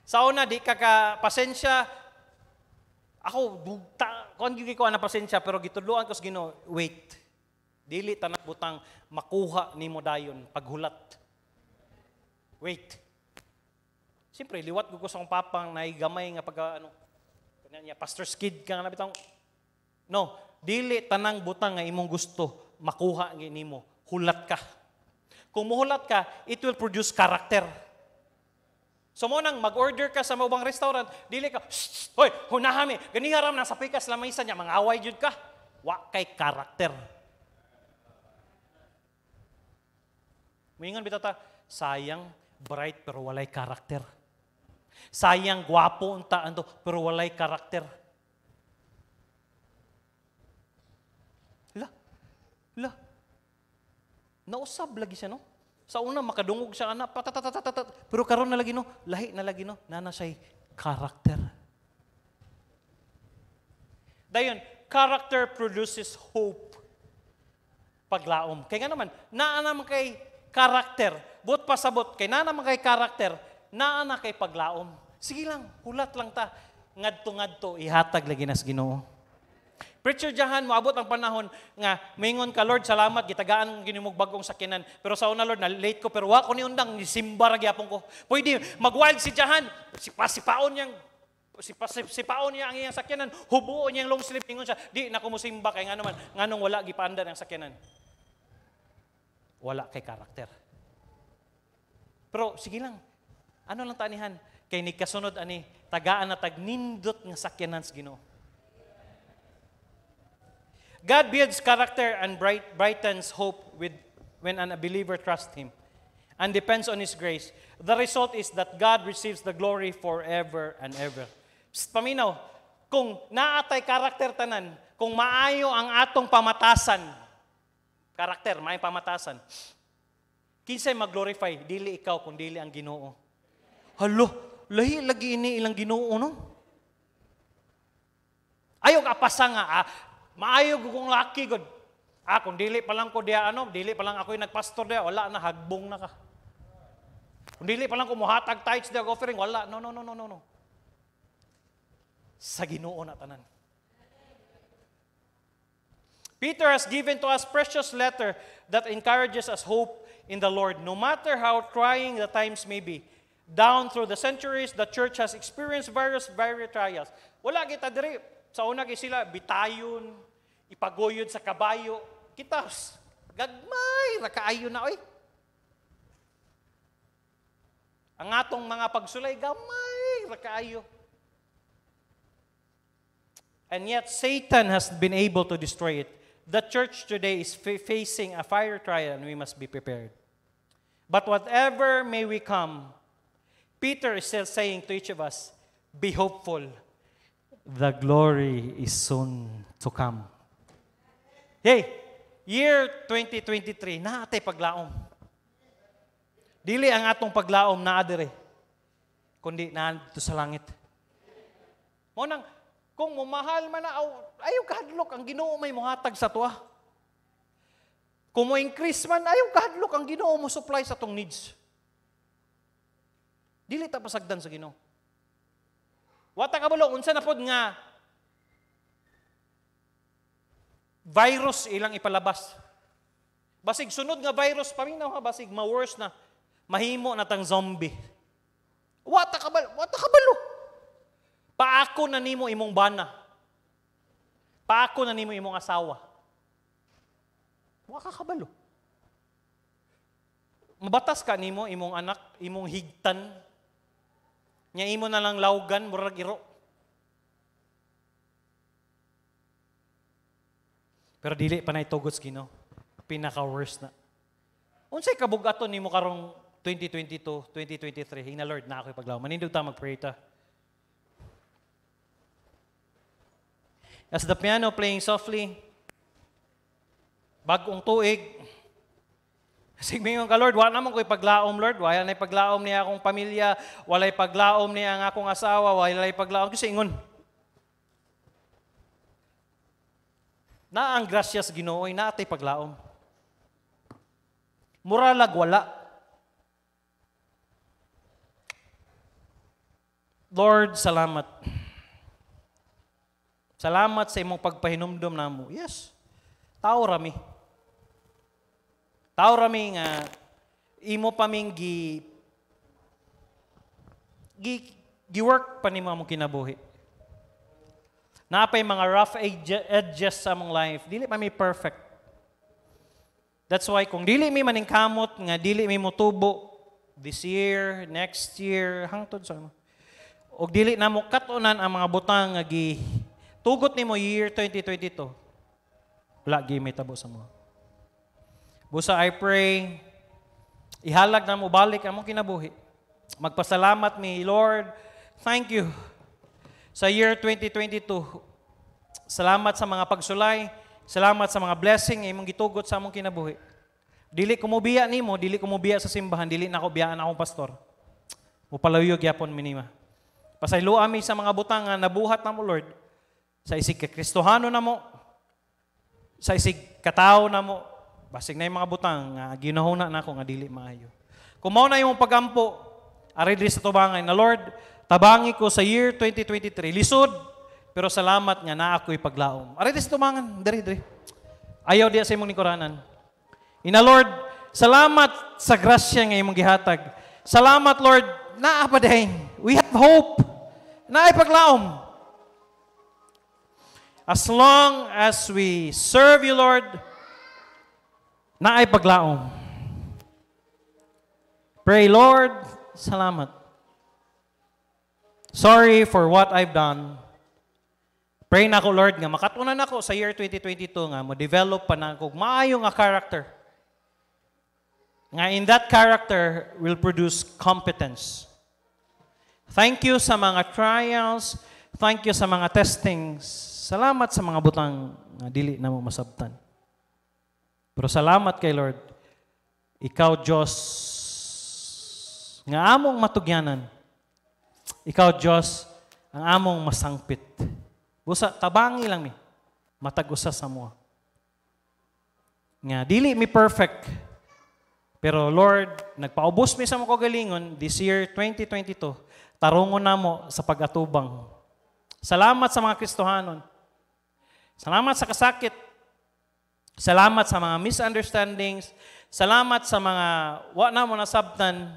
Sa una di ka ka pasensya ako bugta kon gyud ko ana pasensya pero gitudloan ko sa Ginoo, wait. Dili tanak butang makuha ni nimo dayon paghulat. Wait. Siyempre, liwat ko sa papang na igamay nga pag ano, kanya niya, pastor's kid ka nga nabitang. No, Dili tanang butang nga imong gusto makuha nga nimo. Hulat ka. Kung muhulat ka, it will produce character. So mo nang mag-order ka sa maubang restaurant, dili ka, shh, hoy, hunahami, ganiharam na sa pikas lamay sa niya, mangaway jud ka. Wa kay karakter. Muingan bitata, sayang, bright pero walay karakter. Sayang, gwapo unta ando pero walay karakter. La, nausab lagi siya, no? Sa una, makadungog siya, anak, patatatatat. Pero karon na lagi, no? Lahi na lagi, no? Nana siya'y character. Dayon, character produces hope. Paglaom. Kaya nga naman, naa kay character. Buot pasabot, kay naa kay character, naa kay paglaom. Sige lang, hulat lang ta. Ngadto-ngadto, ihatag lagi nas ginoo. Preacher Jahan, moabot ang panahon nga, mingon ka, Lord, salamat, gitagaan ang ginimog bagong sakinan. Pero sa una, Lord, na late ko, pero wako ni undang, simba ra gyapon ko. Pwede, magwild si Jahan, si pasipaon yang si pasipaon niya ang iyang sakinan, hubuo niya ang long sleeve, mingon siya, di na kumusimba kay nganuman nganong wala, gipaandan ang sakinan. Wala kay karakter. Pero sige lang, ano lang tanihan, kay ni kasunod ani, tagaan na tagnindot nga sakinan sa ginoo God builds character and bright, brightens hope with, when an a believer trusts Him and depends on His grace. The result is that God receives the glory forever and ever. Psst, paminaw, kung naatay karakter tanan, kung maayo ang atong pamatasan, karakter, may pamatasan, kinsay mag-glorify, dili ikaw, kung dili ang ginoo. Halo, lahi lagi ini ilang ginoo, no? Ayaw ka pasanga, ah, Maayo kung laki gud. Ah, kung dili pa lang ko dia ano, dili pa lang ako ako'y nagpastor dia, wala na, hagbong na ka. Kung dili pa lang ko muhatag tights diya, offering, wala. No, no, no, no, no, no. Sa ginoo na tanan. Peter has given to us precious letter that encourages us hope in the Lord. No matter how trying the times may be, down through the centuries, the church has experienced various, various trials. Wala kita diri. Sa una kay sila, bitayon, Ipaguyod sa kabayo, kitas, gagmay, rakaayo na oy. Ang atong mga pagsulay, gamay, rakaayo. And yet, Satan has been able to destroy it. The church today is fa- facing a fire trial and we must be prepared. But whatever may we come, Peter is still saying to each of us, be hopeful. The glory is soon to come. Hey, year 2023, na ate paglaom. Dili ang atong paglaom na adere, kundi na dito sa langit. Mo nang, kung mumahal man na, ayaw kahadlok ang ginoo may muhatag sa tuwa. Kung mo increase man, ayaw kahadlok ang ginoo mo supply sa tong needs. Dili ta pasagdan sa ginoo. Wata kabalo, unsa na pod nga virus ilang ipalabas. Basig sunod nga virus paminaw ha basig ma-worse na mahimo na tang zombie. Wata kabalo, wata kabalo. Paako na nimo imong bana. Paako na nimo imong asawa. Wa ka kabalo. Mabatas ka nimo imong anak, imong higtan. Nya imo na lang lawgan murag iro Pero dili pa na itugot Ginoo. Pinaka worst na. Unsay kabugaton mo karong 2022, 2023 hina Lord na ako'y paglaw. Manindog ta magpray ta. As the piano playing softly, bagong tuig, Sigming ka, Lord, wala naman ko'y paglaom, Lord. Wala na'y paglaom niya akong pamilya. Wala'y paglaom niya ang akong asawa. Wala'y paglaom. Kasi ingon, na ang grasya sa Ginoo ay natay paglaom. Muralag wala. Lord, salamat. Salamat sa imong pagpahinumdom namo. Yes. Tao rami. Tao rami nga imo paminggi gi, gi work pa nimo among kinabuhi. Napay mga rough edges sa among life, dili pa may perfect. That's why kung dili may maningkamot nga dili may mutubo this year, next year, hangtod sa mo. Ano, Og dili na mo katunan ang mga butang nga gi tugot mo year 2022. Wala gi may tabo sa mo. Busa I pray ihalag na mo balik ang mo kinabuhi. Magpasalamat mi Lord. Thank you sa year 2022. Salamat sa mga pagsulay, salamat sa mga blessing imong gitugot sa among kinabuhi. Dili ko mubiya nimo, dili ko mubiya sa simbahan, dili nako biyaan akong pastor. Mupalayog gyapon minima. Pasaylo ami sa mga butangan nabuhat namo Lord sa isig kristohano namo sa isig katao namo basig na yung mga butang nga ginahuna na ako nga dili maayo. Kumaw na yung pagampo arid sa tubangan na Lord Tabangi ko sa year 2023, lisod, pero salamat nga na ako'y paglaom. Aray, tumangan, diri, diri. Ayaw di sa imong nikuranan. Ina Lord, salamat sa grasya nga imong gihatag. Salamat Lord, naa pa We have hope. Naay paglaom. As long as we serve you Lord, naay paglaom. Pray Lord, salamat. Sorry for what I've done. Pray na ako, Lord, nga makatunan ako sa year 2022 nga mo develop pa na ako maayo nga character. Nga in that character will produce competence. Thank you sa mga trials, thank you sa mga testings. Salamat sa mga butang na dili na mo masabtan. Pero salamat kay Lord. Ikaw, Diyos, nga among matugyanan ikaw Diyos, ang among masangpit. Busa, tabangi lang mi. Matag usa sa mo. Nga, dili mi perfect. Pero Lord, nagpaubos mi sa mga kagalingon this year 2022, tarungon na mo sa pagatubang. Salamat sa mga Kristohanon. Salamat sa kasakit. Salamat sa mga misunderstandings. Salamat sa mga wa na mo nasabtan.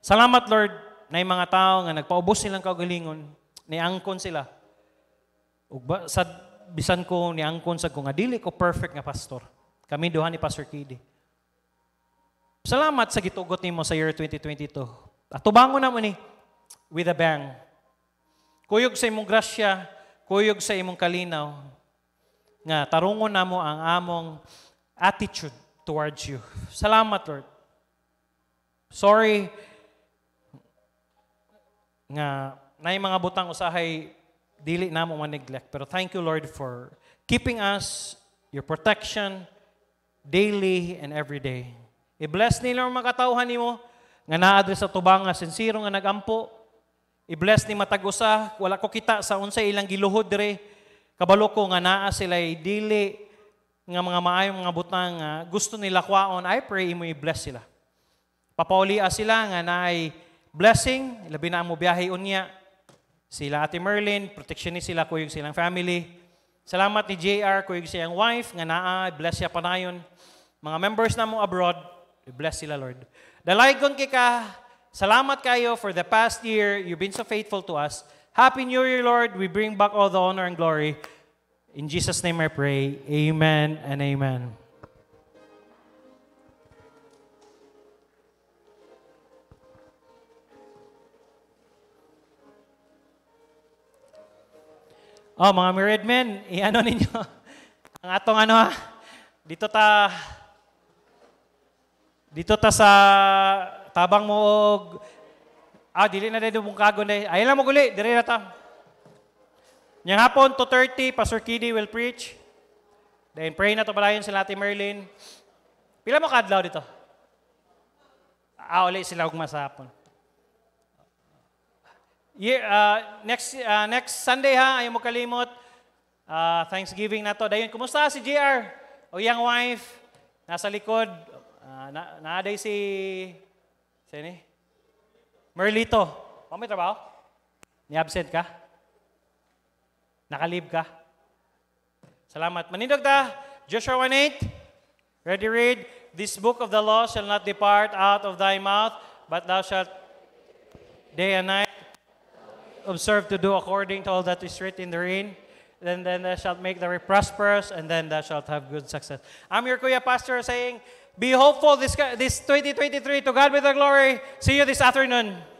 Salamat Lord na yung mga tao nga nagpaubos silang kaugalingon, niangkon sila. Ugba, sa bisan ko niangkon sa kung adili ko perfect nga pastor. Kami duha ni Pastor Kidi. Salamat sa gitugot nimo sa year 2022. Atubangon tubangon na mo ni with a bang. Kuyog sa imong grasya, kuyog sa imong kalinaw, nga tarungon na mo ang among attitude towards you. Salamat, Lord. Sorry nga nay mga butang usahay dili namo ma-neglect. Pero thank you Lord for keeping us, your protection, daily and every day. I-bless ni Lord mga katauhan nimo nga naadres sa tubang nga sincero nga nagampo. I-bless ni matag usa wala ko kita sa unsay ilang giluhod dire. Kabalo ko nga naa sila dili nga mga maayong mga butang nga gusto nila kwaon. I pray imo i-bless sila. Papaulia sila nga naay blessing, labi na ang mubiyahe unya. Sila Ate Merlin, protection ni sila, kuyog silang family. Salamat ni JR, kuyog siyang wife, nga naa, bless siya panayon. Mga members na mo abroad, bless sila Lord. Dalaygon kika, salamat kayo for the past year, you've been so faithful to us. Happy New Year, Lord. We bring back all the honor and glory. In Jesus' name I pray. Amen and amen. Oh, mga married men, i ninyo. Ang atong ano ha, ah? dito ta, dito ta sa tabang mo og, ah, dili na dito mong kago na. Eh. Ayun lang mo guli, dire na ta. Niyang hapon, 30 Pastor Kiddy will preach. Then pray na to palayon si Lati Merlin. Pila mo kadlaw dito? Ah, ulit sila ug masapon. Yeah, uh, next, uh, next Sunday ha, ayaw mo kalimot. Uh, Thanksgiving na to. Dayon, kumusta si JR? O young wife? Nasa likod. Uh, na, naaday si... Sini? Merlito. Pa may trabaho? Ni-absent ka? Nakalib ka? Salamat. Manindog ta. Joshua 1.8. Ready read. This book of the law shall not depart out of thy mouth, but thou shalt day and night observe to do according to all that is written therein. Then, then thou shalt make the prosperous, and then thou shalt have good success. I'm your Kuya Pastor saying, be hopeful this, this 2023. To God be the glory. See you this afternoon.